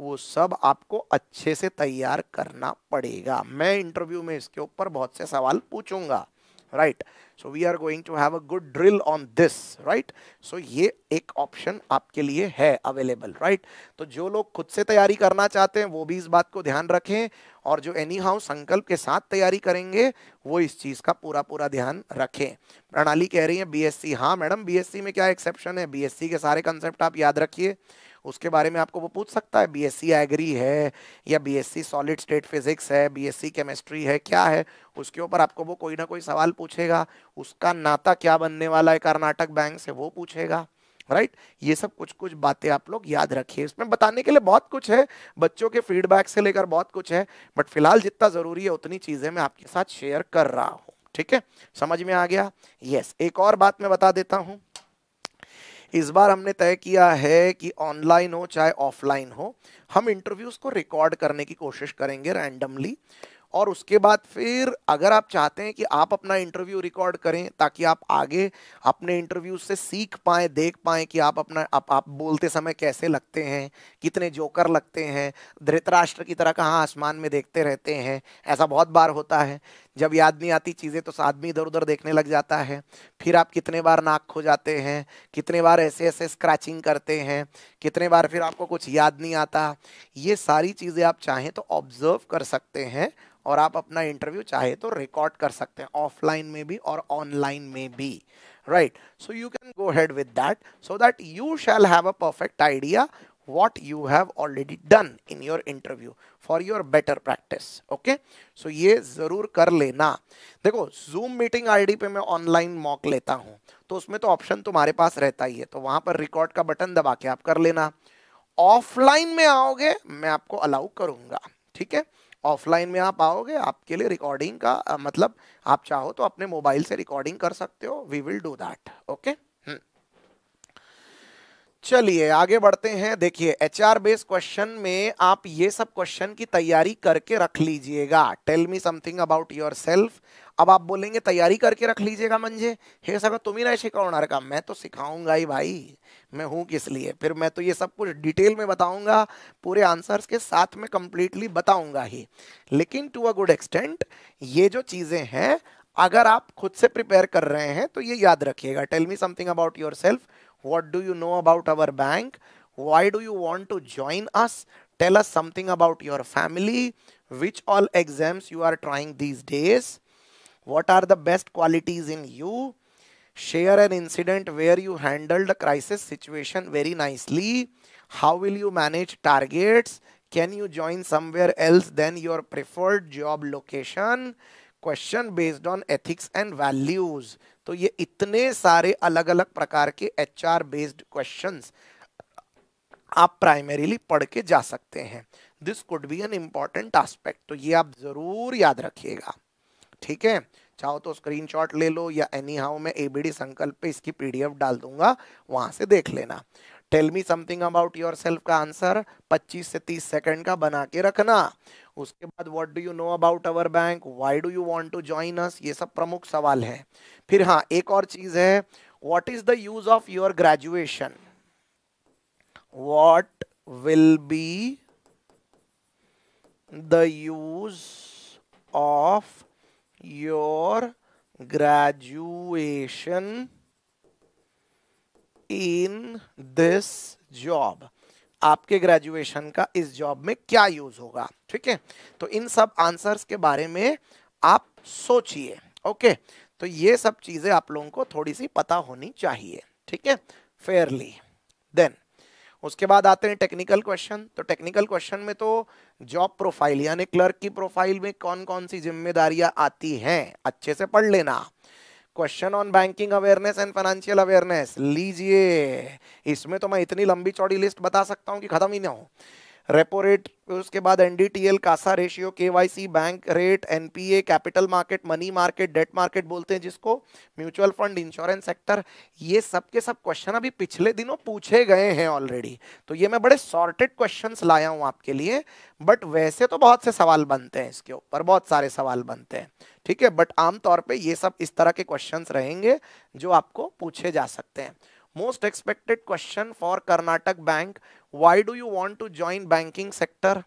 वो सब आपको अच्छे से तैयार करना पड़ेगा मैं इंटरव्यू में इसके ऊपर बहुत से सवाल पूछूंगा right so we are going to have a good drill on this right so ये एक ऑप्शन आपके लिए है अवेलेबल राइट right? तो जो लोग खुद से तैयारी करना चाहते हैं वो भी इस बात को ध्यान रखें और जो एनी हाउ संकल्प के साथ तैयारी करेंगे वो इस चीज़ का पूरा पूरा ध्यान रखें प्रणाली कह रही है बीएससी हाँ मैडम बीएससी में क्या एक्सेप्शन है बीएससी के सारे कंसेप्ट आप याद रखिए उसके बारे में आपको वो पूछ सकता है बीएससी एग्री है या बीएससी सॉलिड स्टेट फिजिक्स है बीएससी केमिस्ट्री है क्या है उसके ऊपर आपको वो कोई ना कोई सवाल पूछेगा उसका नाता क्या बनने वाला है कर्नाटक बैंक से वो पूछेगा राइट right? ये सब कुछ कुछ बातें आप लोग याद रखिए इसमें बताने के लिए बहुत कुछ है बच्चों के फीडबैक से लेकर बहुत कुछ है बट फिलहाल जितना ज़रूरी है उतनी चीज़ें मैं आपके साथ शेयर कर रहा हूँ ठीक है समझ में आ गया यस yes, एक और बात मैं बता देता हूँ इस बार हमने तय किया है कि ऑनलाइन हो चाहे ऑफलाइन हो हम इंटरव्यूज़ को रिकॉर्ड करने की कोशिश करेंगे रैंडमली और उसके बाद फिर अगर आप चाहते हैं कि आप अपना इंटरव्यू रिकॉर्ड करें ताकि आप आगे अपने इंटरव्यू से सीख पाएँ देख पाएँ कि आप अपना आप, आप बोलते समय कैसे लगते हैं कितने जोकर लगते हैं धृतराष्ट्र की तरह कहाँ आसमान में देखते रहते हैं ऐसा बहुत बार होता है जब याद नहीं आती चीज़ें तो आदमी इधर उधर देखने लग जाता है फिर आप कितने बार नाक खो जाते हैं कितने बार ऐसे ऐसे स्क्रैचिंग करते हैं कितने बार फिर आपको कुछ याद नहीं आता ये सारी चीज़ें आप चाहें तो ऑब्जर्व कर सकते हैं और आप अपना इंटरव्यू चाहे तो रिकॉर्ड कर सकते हैं ऑफलाइन में भी और ऑनलाइन में भी right so you can go ahead with that so that you shall have a perfect idea what you have already done in your interview for your better practice okay so ye zarur kar lena dekho zoom meeting id pe main online mock leta hu to usme to option tumhare paas rehta hi hai to wahan par record ka button daba ke aap kar lena offline mein aaoge main aapko allow karunga theek hai offline में आप आओगे आपके लिए रिकॉर्डिंग का मतलब आप चाहो तो अपने मोबाइल से रिकॉर्डिंग कर सकते हो we will do that okay चलिए आगे बढ़ते हैं देखिए एच आर बेस्ड क्वेश्चन में आप ये सब क्वेश्चन की तैयारी करके रख लीजिएगा tell me something about yourself अब आप बोलेंगे तैयारी करके रख लीजिएगा मंजे हे सगळं तुम्ही नाही शिकवणार का मैं तो सिखाऊंगा ही भाई मैं हूँ किस लिए फिर मैं तो ये सब कुछ डिटेल में बताऊंगा पूरे आंसर्स के साथ में कम्प्लीटली बताऊंगा ही लेकिन टू अ गुड एक्सटेंट ये जो चीज़ें हैं अगर आप खुद से प्रिपेयर कर रहे हैं तो ये याद रखिएगा tell me something about yourself What do you know about our bank? Why do you want to join us? Tell us something about your family, which all exams you are trying these days, what are the best qualities in you. Share an incident where you handled a crisis situation very nicely. How will you manage targets? Can you join somewhere else than your preferred job location? Question based on ethics and values तो ये इतने सारे अलग अलग प्रकार के एच आर बेस्ड क्वेश्चन आप प्राइमरीली पढ़ के जा सकते हैं this could be an important aspect तो ये आप ज़रूर याद रखिएगा ठीक है चाहो तो स्क्रीनशॉट ले लो या एनी हाउ मैं एबीडी संकल्प पे इसकी पीडीएफ डाल दूंगा वहां से देख लेना tell me something about yourself का आंसर 25 से 30 सेकंड का बना के रखना उसके बाद what do you know about our bank why do you want to join us ये सब प्रमुख सवाल है फिर हाँ एक और चीज़ है what is the use of your graduation what will be the use of your graduation in this job आपके ग्रेजुएशन का इस जॉब में क्या यूज होगा ठीक है तो इन सब आंसर्स के बारे में आप सोचिए ओके तो ये सब चीजें आप लोगों को थोड़ी सी पता होनी चाहिए ठीक है फेयरली देन उसके बाद आते हैं टेक्निकल क्वेश्चन तो टेक्निकल क्वेश्चन में तो जॉब प्रोफाइल यानी क्लर्क की प्रोफाइल में कौन कौन सी जिम्मेदारियां आती हैं अच्छे से पढ़ लेना question on banking awareness and financial awareness लीजिए इसमें तो मैं इतनी लंबी चौड़ी लिस्ट बता सकता हूँ कि खत्म ही ना हो रेपो रेट उसके बाद NDTL CASA ratio KYC bank rate NPA capital market money market debt market बोलते हैं जिसको म्यूचुअल फंड इंश्योरेंस सेक्टर ये सब के सब क्वेश्चन अभी पिछले दिनों पूछे गए हैं ऑलरेडी तो ये मैं बड़े सॉर्टेड क्वेश्चन लाया हूँ आपके लिए बट वैसे तो बहुत से सवाल बनते हैं इसके ऊपर बहुत सारे सवाल बनते हैं ठीक है बट आमतौर पर ये सब इस तरह के क्वेश्चन रहेंगे जो आपको पूछे जा सकते हैं Most expected question for Karnataka Bank, why do you want to join banking sector?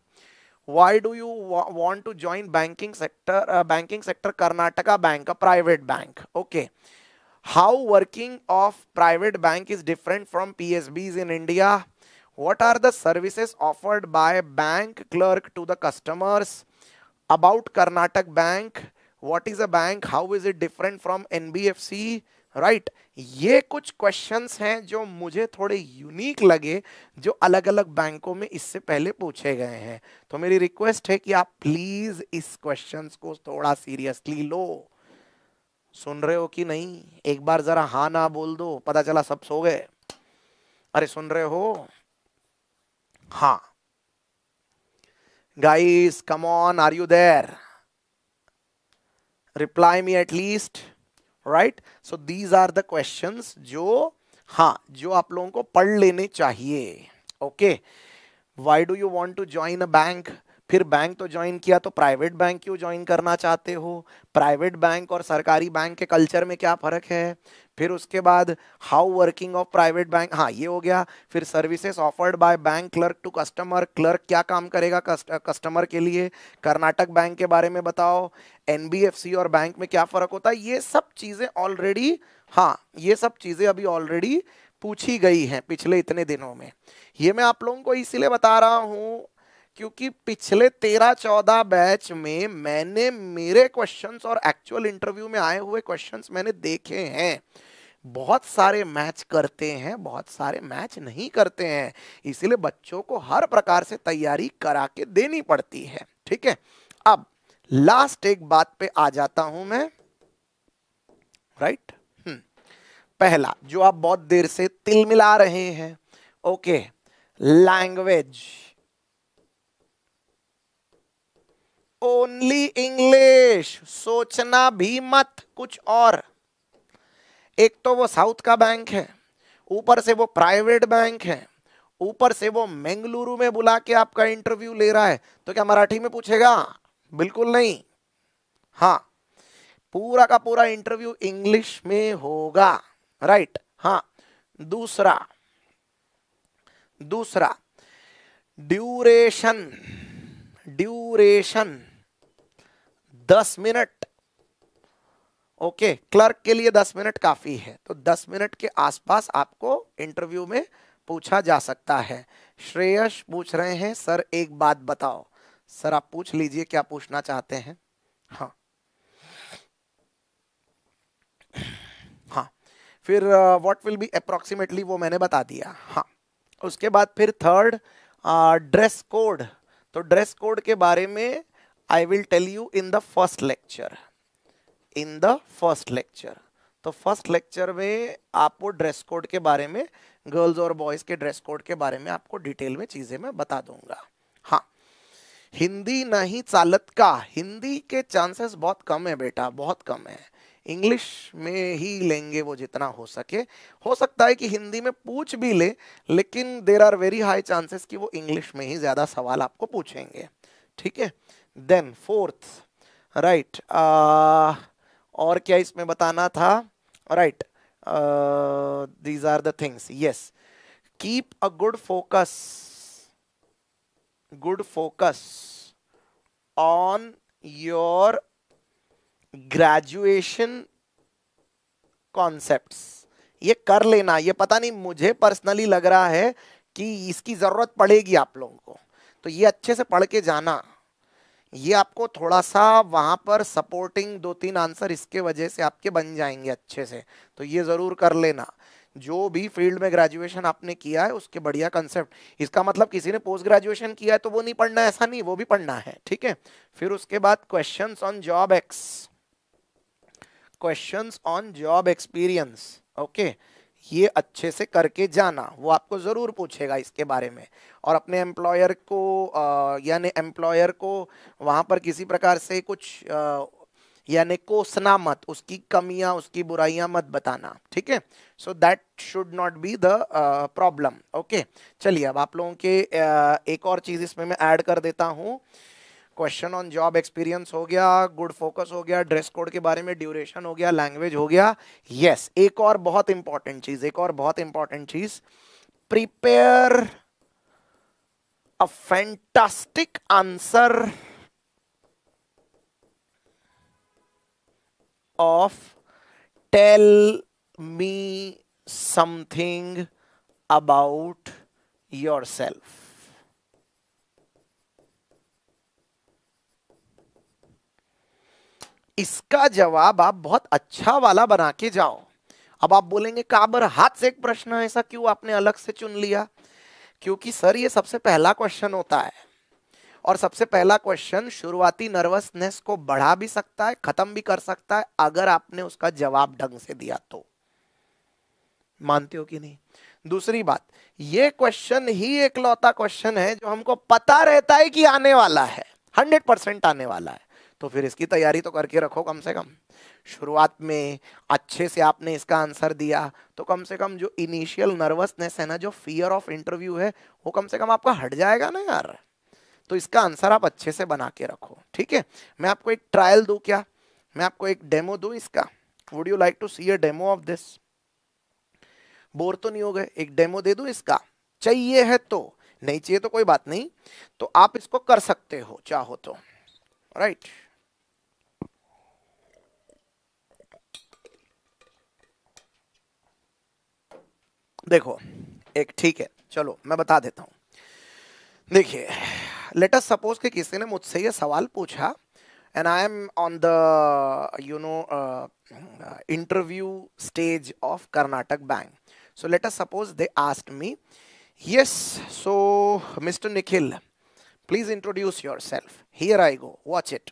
Why do you wa want to join banking sector, uh, banking sector Karnataka Bank, a private bank? Okay. How working of private bank is different from PSBs in India? What are the services offered by bank clerk to the customers? About Karnataka Bank, what is a bank? How is it different from NBFC? Right right. ये कुछ क्वेश्चंस हैं जो मुझे थोड़े यूनिक लगे जो अलग अलग बैंकों में इससे पहले पूछे गए हैं तो मेरी रिक्वेस्ट है कि आप प्लीज इस क्वेश्चंस को थोड़ा सीरियसली लो सुन रहे हो कि नहीं एक बार जरा हा ना बोल दो पता चला सब सो गए अरे सुन रहे हो हा guys come on are you there reply me at least right so these are the question जो हाँ जो आप लोगों को पढ़ लेने चाहिए okay why do you want to join a bank फिर बैंक तो ज्वाइन किया तो प्राइवेट बैंक क्यों ज्वाइन करना चाहते हो प्राइवेट बैंक और सरकारी बैंक के कल्चर में क्या फ़र्क है फिर उसके बाद how working of private bank हाँ ये हो गया फिर services offered by bank clerk to customer clerk क्या काम करेगा कस्टमर के लिए कर्नाटक बैंक के बारे में बताओ एन और बैंक में क्या फ़र्क होता है ये सब चीज़ें ऑलरेडी हाँ ये सब चीज़ें अभी ऑलरेडी पूछी गई हैं पिछले इतने दिनों में ये मैं आप लोगों को इसीलिए बता रहा हूँ क्योंकि पिछले तेरह चौदह बैच में मैंने मेरे क्वेश्चंस और एक्चुअल इंटरव्यू में आए हुए क्वेश्चंस मैंने देखे हैं बहुत सारे मैच करते हैं बहुत सारे मैच नहीं करते हैं इसलिए बच्चों को हर प्रकार से तैयारी करा के देनी पड़ती है ठीक है अब लास्ट एक बात पे आ जाता हूं मैं राइट हम्म। पहला जो आप बहुत देर से तिल मिला रहे हैं ओके लैंग्वेज ओनली इंग्लिश सोचना भी मत कुछ और एक तो वो साउथ का बैंक है ऊपर से वो प्राइवेट बैंक है ऊपर से वो मेंगलुरु में बुला के आपका इंटरव्यू ले रहा है तो क्या मराठी में पूछेगा बिल्कुल नहीं हाँ पूरा का पूरा इंटरव्यू इंग्लिश में होगा राइट हाँ दूसरा दूसरा ड्यूरेशन ड्यूरेशन दस मिनट ओके क्लर्क के लिए दस मिनट काफी है तो दस मिनट के आसपास आपको इंटरव्यू में पूछा जा सकता है श्रेयस पूछ रहे हैं सर एक बात बताओ सर आप पूछ लीजिए क्या पूछना चाहते हैं हाँ हाँ फिर व्हाट विल बी अप्रोक्सीमेटली वो मैंने बता दिया हाँ उसके बाद फिर थर्ड ड्रेस कोड तो ड्रेस कोड के बारे में I will tell you in the first lecture in the first lecture तो फर्स्ट लेक्चर में आपको ड्रेस कोड के बारे में गर्ल्स और बॉयज़ के ड्रेस कोड के बारे में आपको डिटेल में चीज़ें मैं बता दूंगा हाँ हिंदी नहीं चालत का हिंदी के चांसेस बहुत कम है बेटा बहुत कम है इंग्लिश में ही लेंगे वो जितना हो सके हो सकता है कि हिंदी में पूछ भी ले, लेकिन there are very high chances कि वो इंग्लिश में ही ज़्यादा सवाल आपको पूछेंगे ठीक है देन फोर्थ राइट और क्या इसमें बताना था right these are the things yes keep a good focus good focus on your graduation concept ये कर लेना ये पता नहीं मुझे पर्सनली लग रहा है कि इसकी ज़रूरत पड़ेगी आप लोगों को तो ये अच्छे से पढ़ के जाना ये आपको थोड़ा सा वहां पर सपोर्टिंग दो तीन आंसर इसके वजह से आपके बन जाएंगे अच्छे से तो ये ज़रूर कर लेना जो भी फील्ड में ग्रेजुएशन आपने किया है उसके बढ़िया कंसेप्ट इसका मतलब किसी ने पोस्ट ग्रेजुएशन किया है तो वो नहीं पढ़ना ऐसा नहीं वो भी पढ़ना है ठीक है फिर उसके बाद questions on job ex questions on job experience okay okay. ये अच्छे से करके जाना वो आपको ज़रूर पूछेगा इसके बारे में और अपने एम्प्लॉयर को यानी एम्प्लॉयर को वहाँ पर किसी प्रकार से कुछ यानी कोसना मत उसकी कमियां उसकी बुराइयाँ मत बताना ठीक है so that should not be the problem okay चलिए अब आप लोगों के uh, एक और चीज़ इसमें मैं ऐड कर देता हूँ क्वेश्चन ऑन जॉब एक्सपीरियंस हो गया गुड फोकस हो गया ड्रेस कोड के बारे में ड्यूरेशन हो गया लैंग्वेज हो गया यस yes, एक और बहुत इंपॉर्टेंट चीज एक और बहुत इंपॉर्टेंट चीज prepare a fantastic answer of tell me something about yourself इसका जवाब आप बहुत अच्छा वाला बना के जाओ अब आप बोलेंगे काबर हाथ से एक प्रश्न ऐसा क्यों आपने अलग से चुन लिया क्योंकि सर ये सबसे पहला क्वेश्चन होता है और सबसे पहला क्वेश्चन शुरुआती नर्वसनेस को बढ़ा भी सकता है खत्म भी कर सकता है अगर आपने उसका जवाब ढंग से दिया तो मानते हो कि नहीं दूसरी बात ये क्वेश्चन ही एक लौता क्वेश्चन है जो हमको पता रहता है कि आने वाला है हंड्रेड परसेंट आने वाला है तो फिर इसकी तैयारी तो करके रखो कम से कम शुरुआत में अच्छे से आपने इसका आंसर दिया तो कम से कम जो इनिशियल नर्वसनेस है ना जो फियर ऑफ इंटरव्यू है वो कम से कम आपका हट जाएगा ना यार तो इसका आंसर आप अच्छे से बना के रखो ठीक है मैं आपको एक ट्रायल दू क्या मैं आपको एक डेमो दू इसका would you like to see a demo of this bore तो नहीं हो गए एक डेमो दे दू इसका चाहिए है तो नहीं चाहिए तो कोई बात नहीं तो आप इसको कर सकते हो चाहो तो राइट right. देखो एक ठीक है चलो मैं बता देता हूँ देखिए अस सपोज कि किसी ने मुझसे ये सवाल पूछा and I am on the you know interview stage of Karnataka bank so as suppose they asked me yes so mister Nikhil please introduce yourself here I go watch it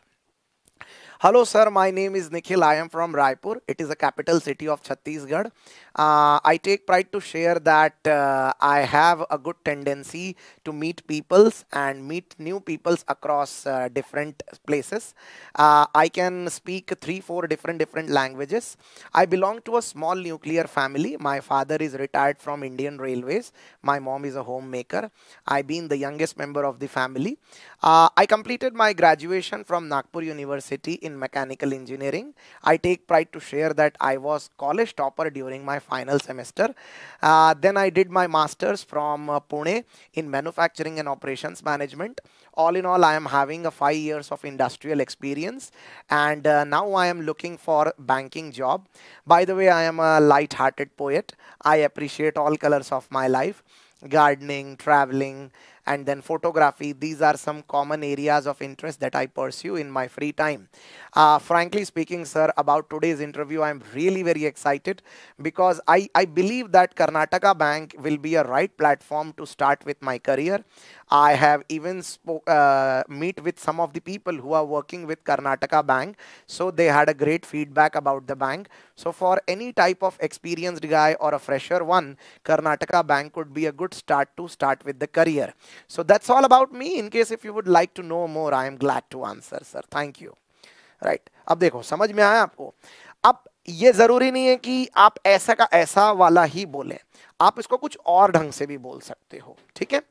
Hello, sir. My name is Nikhil. I am from Raipur. It is the capital city of Chhattisgarh. Uh, I take pride to share that uh, I have a good tendency to meet peoples and meet new peoples across uh, different places. Uh, I can speak three, four different different languages. I belong to a small nuclear family. My father is retired from Indian Railways. My mom is a homemaker. I've been the youngest member of the family. Uh, I completed my graduation from Nagpur University in in mechanical engineering. I take pride to share that I was college topper during my final semester. Uh, then I did my master's from uh, Pune in manufacturing and operations management. All in all, I am having a five years of industrial experience and uh, now I am looking for banking job. By the way, I am a light-hearted poet. I appreciate all colors of my life, gardening, traveling, and then photography. These are some common areas of interest that I pursue in my free time. Uh, frankly speaking, sir, about today's interview, I'm really very excited because I, I believe that Karnataka Bank will be a right platform to start with my career. I have even spoke, uh, meet with some of the people who are working with Karnataka Bank. So they had a great feedback about the bank. So for any type of experienced guy or a fresher one, Karnataka Bank could be a good start to start with the career. So that's all about me. In case if you would like to know more, I am glad to answer, sir. Thank you. right. अब देखो समझ में आया आपको अब ये जरूरी नहीं है कि आप ऐसा का ऐसा वाला ही बोलें आप इसको कुछ और ढंग से भी बोल सकते हो ठीक है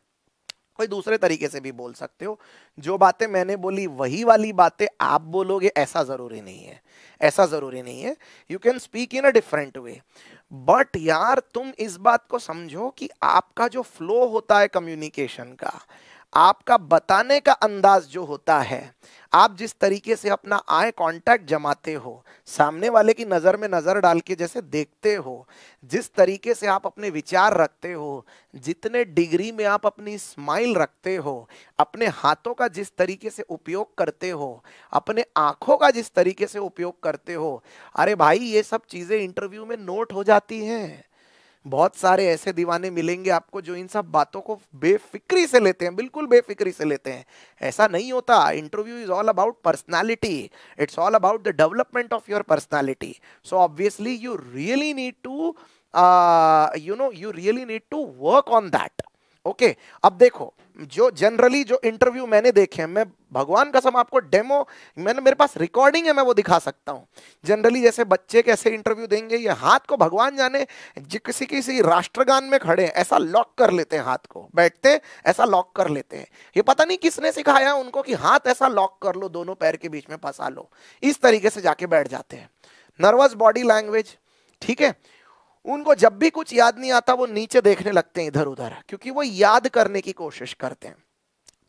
कोई दूसरे तरीके से भी बोल सकते हो जो बातें मैंने बोली वही वाली बातें आप बोलोगे ऐसा ज़रूरी नहीं है ऐसा ज़रूरी नहीं है you can speak in a different way but यार तुम इस बात को समझो कि आपका जो फ्लो होता है कम्युनिकेशन का आपका बताने का अंदाज जो होता है आप जिस तरीके से अपना आय कांटेक्ट जमाते हो सामने वाले की नज़र में नज़र डाल के जैसे देखते हो जिस तरीके से आप अपने विचार रखते हो जितने डिग्री में आप अपनी स्माइल रखते हो अपने हाथों का जिस तरीके से उपयोग करते हो अपने आँखों का जिस तरीके से उपयोग करते हो अरे भाई ये सब चीज़ें इंटरव्यू में नोट हो जाती हैं बहुत सारे ऐसे दीवाने मिलेंगे आपको जो इन सब बातों को बेफिक्री से लेते हैं बिल्कुल बेफिक्री से लेते हैं ऐसा नहीं होता interview is all about personality it's all about the development of your personality so obviously you really need to you know you really need to work on that okay okay, अब देखो जो जनरली जो इंटरव्यू मैंने देखे हैं मैं भगवान का सम आपको डेमो मैंने मेरे पास रिकॉर्डिंग है मैं वो दिखा सकता हूं जनरली जैसे बच्चे कैसे इंटरव्यू देंगे ये हाथ को भगवान जाने किसी किसी राष्ट्रगान में खड़े हैं ऐसा लॉक कर लेते हैं हाथ को बैठते ऐसा लॉक कर लेते हैं ये पता नहीं किसने सिखाया उनको कि हाथ ऐसा लॉक कर लो दोनों पैर के बीच में फंसा लो इस तरीके से जाके बैठ जाते हैं नर्वस बॉडी लैंग्वेज ठीक है उनको जब भी कुछ याद नहीं आता वो नीचे देखने लगते हैं इधर उधर क्योंकि वो याद करने की कोशिश करते हैं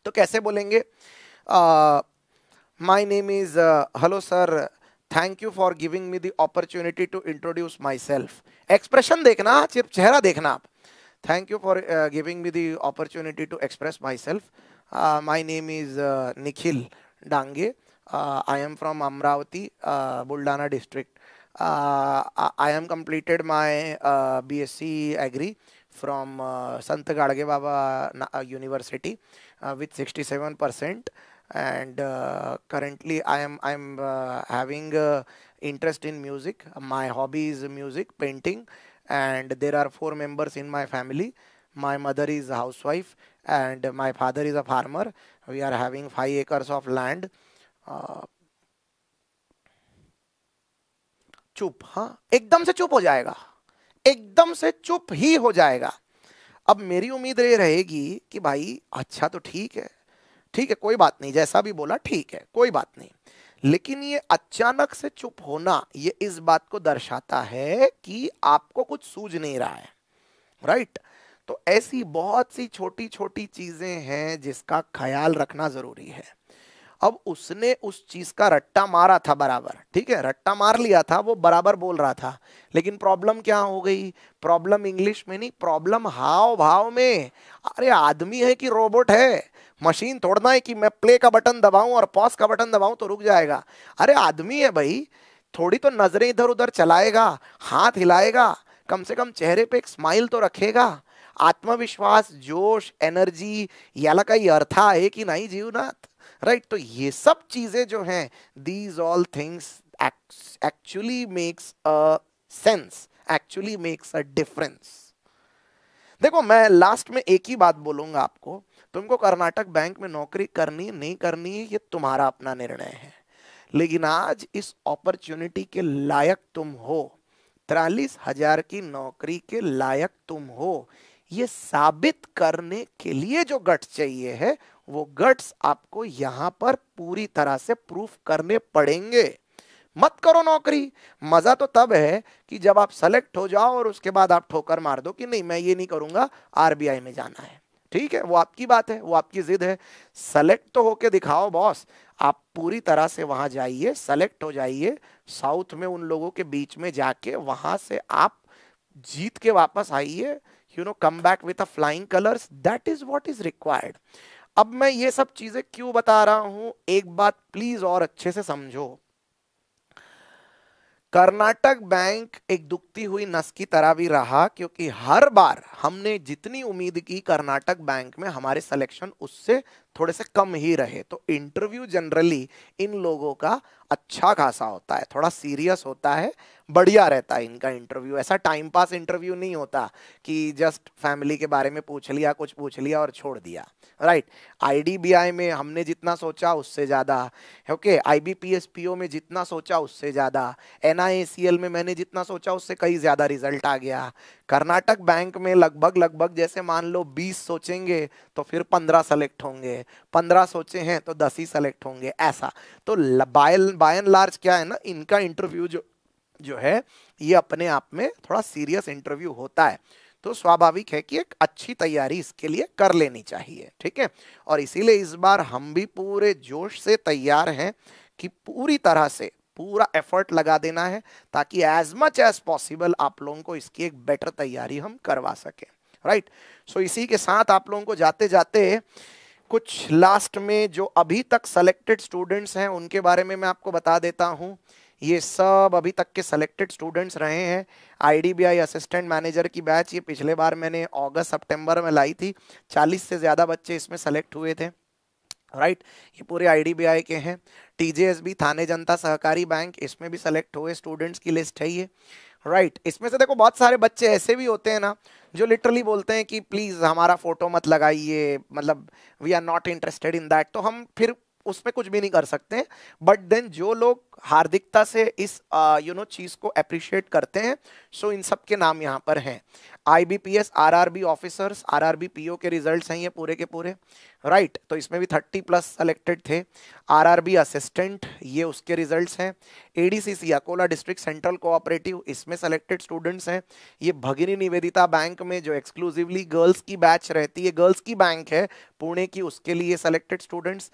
तो कैसे बोलेंगे my name is hello sir thank you for giving me the opportunity to introduce myself expression देखना सिर्फ चेहरा देखना आप thank you for giving me the opportunity to express myself my name is Nikhil Dange I am from Amravati Buldhana district uh, I am completed my uh, BSc Agri from uh, Sant Gadge Baba uh, University uh, with 67 percent and uh, currently i am i'm uh, having uh, interest in music my hobby is music painting and there are four members in my family my mother is housewife and my father is a farmer we are having 5 acres of land uh, चुप हाँ एकदम से चुप हो जाएगा एकदम से चुप ही हो जाएगा अब मेरी उम्मीद ये रहेगी कि भाई अच्छा तो ठीक है ठीक है कोई बात नहीं जैसा भी बोला ठीक है कोई बात नहीं लेकिन ये अचानक से चुप होना ये इस बात को दर्शाता है कि आपको कुछ सूझ नहीं रहा है राइट तो ऐसी बहुत सी छोटी छोटी चीज़ें हैं जिसका ख्याल रखना ज़रूरी है अब उसने उस चीज का रट्टा मारा था बराबर ठीक है रट्टा मार लिया था वो बराबर बोल रहा था लेकिन प्रॉब्लम क्या हो गई प्रॉब्लम इंग्लिश में नहीं प्रॉब्लम हाव भाव में अरे आदमी है कि रोबोट है मशीन तोड़ना है कि मैं प्ले का बटन दबाऊं और पॉज का बटन दबाऊं तो रुक जाएगा अरे आदमी है भाई थोड़ी तो नजरें इधर उधर चलाएगा हाथ हिलाएगा कम से कम चेहरे पे एक स्माइल तो रखेगा आत्मविश्वास जोश एनर्जी का ही अर्था है कि नहीं जीवनाथ राइट तो ये सब चीज़ें जो हैं these all things actually makes a sense actually makes a difference देखो मैं लास्ट में एक ही बात बोलूंगा आपको तुमको कर्नाटक बैंक में नौकरी करनी नहीं करनी ये तुम्हारा अपना निर्णय है लेकिन आज इस अपॉर्चुनिटी के लायक तुम हो तिरालीस हजार की नौकरी के लायक तुम हो ये साबित करने के लिए जो गट्स चाहिए है वो गट्स आपको यहां पर पूरी तरह से प्रूफ करने पड़ेंगे मत करो नौकरी मज़ा तो तब है कि जब आप सेलेक्ट हो जाओ और उसके बाद आप ठोकर मार दो कि नहीं मैं ये नहीं करूंगा आरबीआई में जाना है ठीक है वो आपकी बात है वो आपकी जिद है सेलेक्ट तो होके दिखाओ बॉस आप पूरी तरह से वहां जाइए सेलेक्ट हो जाइए साउथ में उन लोगों के बीच में जाके वहां से आप जीत के वापस आइए you know come back with a flying colours that is what is required अब मैं ये सब चीजें क्यों बता रहा हूं एक बात प्लीज और अच्छे से समझो कर्नाटक बैंक एक दुखती हुई नस की तरह भी रहा क्योंकि हर बार हमने जितनी उम्मीद की कर्नाटक बैंक में हमारे सिलेक्शन उससे थोड़े से कम ही रहे तो इंटरव्यू जनरली इन लोगों का अच्छा खासा होता है थोड़ा सीरियस होता है बढ़िया रहता है इनका इंटरव्यू ऐसा टाइम पास इंटरव्यू नहीं होता कि जस्ट फैमिली के बारे में पूछ लिया कुछ पूछ लिया और छोड़ दिया राइट आईडीबीआई में हमने जितना सोचा उससे ज़्यादा ओके आईबीपीएसपीओ में जितना सोचा उससे ज़्यादा एन में मैंने जितना सोचा उससे कहीं ज़्यादा रिजल्ट आ गया कर्नाटक बैंक में लगभग लगभग जैसे मान लो 20 सोचेंगे तो फिर 15 सेलेक्ट होंगे 15 सोचे हैं तो 10 ही सेलेक्ट होंगे ऐसा तो बाय बाय एंड लार्ज क्या है ना इनका इंटरव्यू जो जो है ये अपने आप में थोड़ा सीरियस इंटरव्यू होता है तो स्वाभाविक है कि एक अच्छी तैयारी इसके लिए कर लेनी चाहिए ठीक है और इसीलिए इस बार हम भी पूरे जोश से तैयार हैं कि पूरी तरह से पूरा एफर्ट लगा देना है ताकि एज मच एज पॉसिबल आप लोगों को इसकी एक बेटर तैयारी हम करवा सके राइट right? सो so, इसी के साथ आप लोगों को जाते जाते कुछ लास्ट में जो अभी तक सेलेक्टेड स्टूडेंट्स हैं उनके बारे में मैं आपको बता देता हूँ ये सब अभी तक के सेलेक्टेड स्टूडेंट्स रहे हैं आईडीबीआई असिस्टेंट मैनेजर की बैच ये पिछले बार मैंने अगस्त सितंबर में लाई थी 40 से ज़्यादा बच्चे इसमें सेलेक्ट हुए थे राइट ये पूरे आईडीबीआई के हैं टीजेएसबी थाने जनता सहकारी बैंक इसमें भी सेलेक्ट हुए स्टूडेंट्स की लिस्ट है ये राइट right. इसमें से देखो बहुत सारे बच्चे ऐसे भी होते हैं ना जो लिटरली बोलते हैं कि प्लीज़ हमारा फ़ोटो मत लगाइए मतलब we are not interested in that तो हम फिर उसमें कुछ भी नहीं कर सकते बट देन जो लोग हार्दिकता से इस यू uh, नो चीज़ को अप्रिशिएट करते हैं सो इन सब के नाम यहाँ पर हैं IBPS RRB officers RRB PO के रिजल्ट्स हैं ये पूरे के पूरे राइट right, तो इसमें भी थर्टी प्लस सेलेक्टेड थे आरआरबी असिस्टेंट ये उसके रिजल्ट्स हैं ADCC Akola district central cooperative इसमें सेलेक्टेड स्टूडेंट्स हैं ये भगिनी निवेदिता बैंक में जो एक्सक्लूसिवली गर्ल्स की बैच रहती है गर्ल्स की बैंक है पुणे की उसके लिए सेलेक्टेड स्टूडेंट्स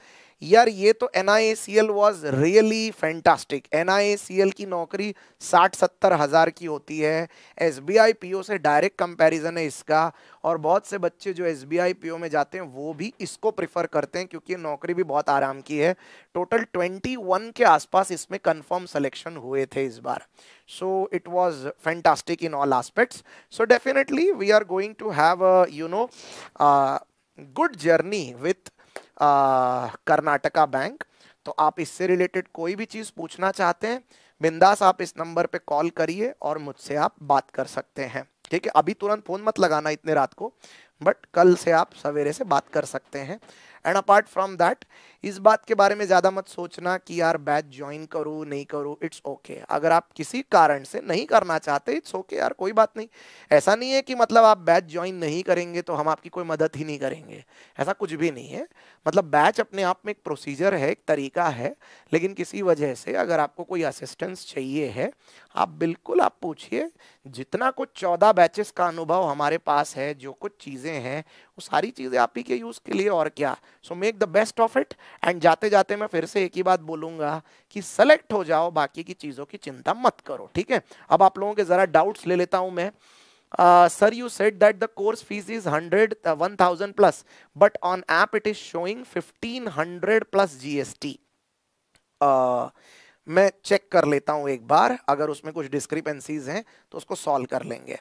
यार ये तो N I C L was really fantastic N I C L की नौकरी साठ सत्तर हज़ार की होती है S B I P O से डायरेक्ट कंपैरिजन है इसका और बहुत से बच्चे जो S B I P O में जाते हैं वो भी इसको प्रिफर करते हैं क्योंकि नौकरी भी बहुत आराम की है टोटल ट्वेंटी वन के आसपास इसमें कन्फर्म सेलेक्शन हुए थे इस बार so it was fantastic in all aspects so definitely we are going to have you know good journey with Karnataka bank तो आप इससे रिलेटेड कोई भी चीज़ पूछना चाहते हैं बिंदास आप इस नंबर पे कॉल करिए और मुझसे आप बात कर सकते हैं ठीक है अभी तुरंत फ़ोन मत लगाना इतने रात को बट कल से आप सवेरे से बात कर सकते हैं एंड अपार्ट फ्रॉम दैट इस बात के बारे में ज़्यादा मत सोचना कि यार बैच ज्वाइन करूँ नहीं करूँ इट्स ओके अगर आप किसी कारण से नहीं करना चाहते इट्स ओके okay यार कोई बात नहीं ऐसा नहीं है कि मतलब आप बैच ज्वाइन नहीं करेंगे तो हम आपकी कोई मदद ही नहीं करेंगे ऐसा कुछ भी नहीं है मतलब बैच अपने आप में एक प्रोसीजर है एक तरीका है लेकिन किसी वजह से अगर आपको कोई असिस्टेंस चाहिए है आप बिल्कुल आप पूछिए जितना कुछ चौदह बैचेस का अनुभव हमारे पास है जो कुछ चीज़ें हैं वो सारी चीज़ें आप ही के यूज़ के लिए और क्या so make the best of it and जाते जाते मैं फिर से एक ही बात बोलूंगा कि सेलेक्ट हो जाओ बाकी की चीज़ों की चिंता मत करो ठीक है अब आप लोगों के ज़रा डाउट्स ले लेता हूं मैं sir you said that the course fees is hundred one thousand plus but on app it is showing fifteen hundred plus GST मैं चेक कर लेता हूं एक बार अगर उसमें कुछ डिस्क्रिपेंसीज हैं तो उसको सॉल्व कर लेंगे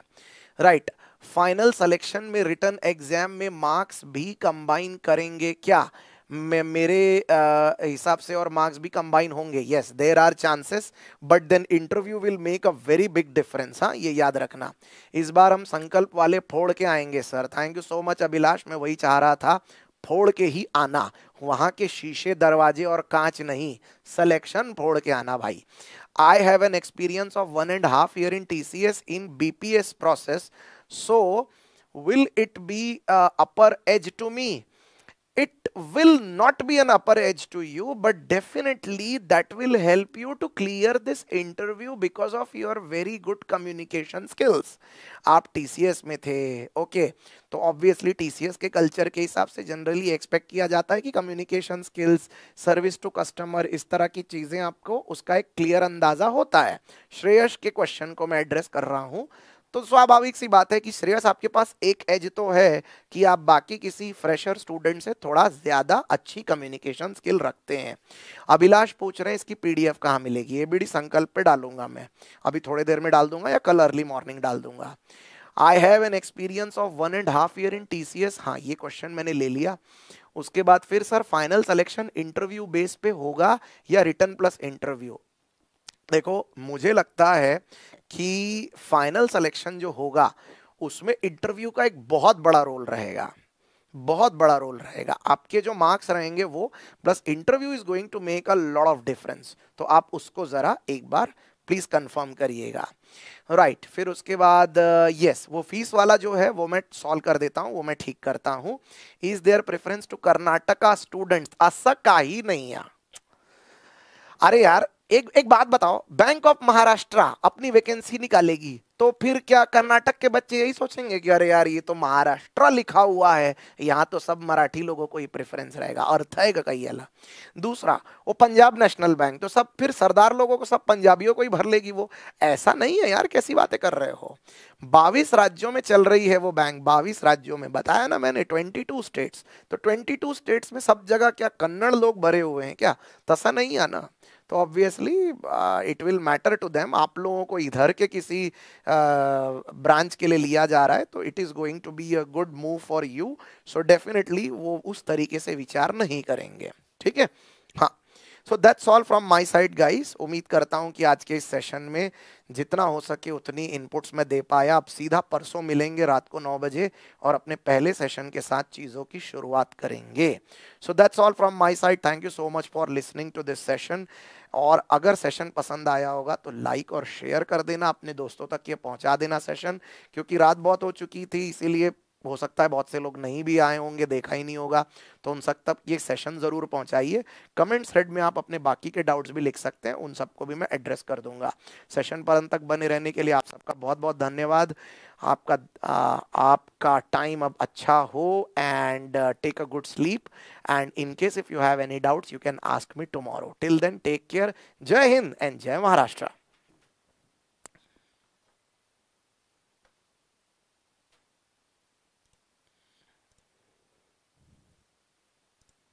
राइट फाइनल सिलेक्शन में रिटर्न एग्जाम में मार्क्स भी कंबाइन करेंगे क्या मेरे हिसाब से और मार्क्स भी कंबाइन होंगे yes there are chances but then interview will make a very big difference हाँ ये याद रखना इस बार हम संकल्प वाले फोड़ के आएंगे sir thank you so much Abhilash मैं वही चाह रहा था फोड़ के ही आना वहाँ के शीशे दरवाजे और कांच नहीं सलेक्शन फोड़ के आना भाई I have an experience of one and half year in T C S in B P S process so will it be upper age to me will not be an upper edge to you but definitely that will help you to clear this interview because of your very good communication skills aap TCS mein the okay okay. तो obviously TCS ke culture ke hisab se generally expect kiya jata hai ki communication skills service to customer is tarah ki cheeze aapko uska ek clear andaaza hota hai Shreyas ke question ko main address kar raha hu तो स्वाभाविक सी बात है कि श्रेयस आपके पास एक एज तो है कि आप बाकी किसी फ्रेशर स्टूडेंट से थोड़ा ज़्यादा अच्छी कम्युनिकेशन स्किल रखते हैं अभिलाष पूछ रहे हैं इसकी पीडीएफ कहाँ मिलेगी ये बीडी संकल्प पे डालूंगा मैं अभी थोड़ी देर में डाल दूंगा या कल अर्ली मॉर्निंग डाल दूंगा I have an experience of one and half year in T C ये क्वेश्चन मैंने ले लिया उसके बाद फिर sir final selection interview base पे होगा या रिटर्न प्लस इंटरव्यू देखो मुझे लगता है कि फाइनल सिलेक्शन जो होगा उसमें इंटरव्यू का एक बहुत बड़ा रोल रहेगा बहुत बड़ा रोल रहेगा आपके जो मार्क्स रहेंगे वो plus interview is going to make a lot of difference तो आप उसको ज़रा एक बार प्लीज़ कंफर्म करिएगा राइट right, फिर उसके बाद यस uh, yes, वो फीस वाला जो है वो मैं सॉल्व कर देता हूँ वो मैं ठीक करता हूँ is there preference to Karnataka student ऐसा का ही नहीं है अरे यार एक एक बात बताओ बैंक ऑफ महाराष्ट्र अपनी वैकेंसी निकालेगी तो फिर क्या कर्नाटक के बच्चे यही सोचेंगे कि अरे यार ये तो महाराष्ट्र लिखा हुआ है यहाँ तो सब मराठी लोगों को ही प्रेफरेंस रहेगा अर्थ है कई अला दूसरा वो पंजाब नेशनल बैंक तो सब फिर सरदार लोगों को सब पंजाबियों को ही भर लेगी वो ऐसा नहीं है यार कैसी बातें कर रहे हो बाईस राज्यों में चल रही है वो बैंक बाईस राज्यों में बताया ना मैंने ट्वेंटी टू स्टेट्स तो ट्वेंटी टू स्टेट्स में सब जगह क्या कन्नड़ लोग भरे हुए हैं क्या तसा नहीं आना तो obviously it will matter to them आप लोगों को इधर के किसी ब्रांच uh, के लिए लिया जा रहा है तो it is going to be a good move for you so definitely वो उस तरीके से विचार नहीं करेंगे ठीक है हाँ so that's all from my side guys उम्मीद करता हूँ कि आज के इस सेशन में जितना हो सके उतनी इनपुट्स मैं दे पाया आप सीधा परसों मिलेंगे रात को नौ बजे और अपने पहले सेशन के साथ चीज़ों की शुरुआत करेंगे so that's all from my side thank you so much for listening to this session और अगर सेशन पसंद आया होगा तो लाइक और शेयर कर देना अपने दोस्तों तक ये पहुंचा देना सेशन क्योंकि रात बहुत हो चुकी थी इसीलिए हो सकता है बहुत से लोग नहीं भी आए होंगे देखा ही नहीं होगा तो उन सब तक ये सेशन ज़रूर पहुंचाइए कमेंट थ्रेड में आप अपने बाकी के डाउट्स भी लिख सकते हैं उन सबको भी मैं एड्रेस कर दूंगा सेशन पर अंत तक बने रहने के लिए आप सबका बहुत बहुत धन्यवाद आपका आ, आपका टाइम अब अच्छा हो and take a good sleep and in case if you have any doubts you can ask me tomorrow till then take care जय हिंद एंड जय महाराष्ट्र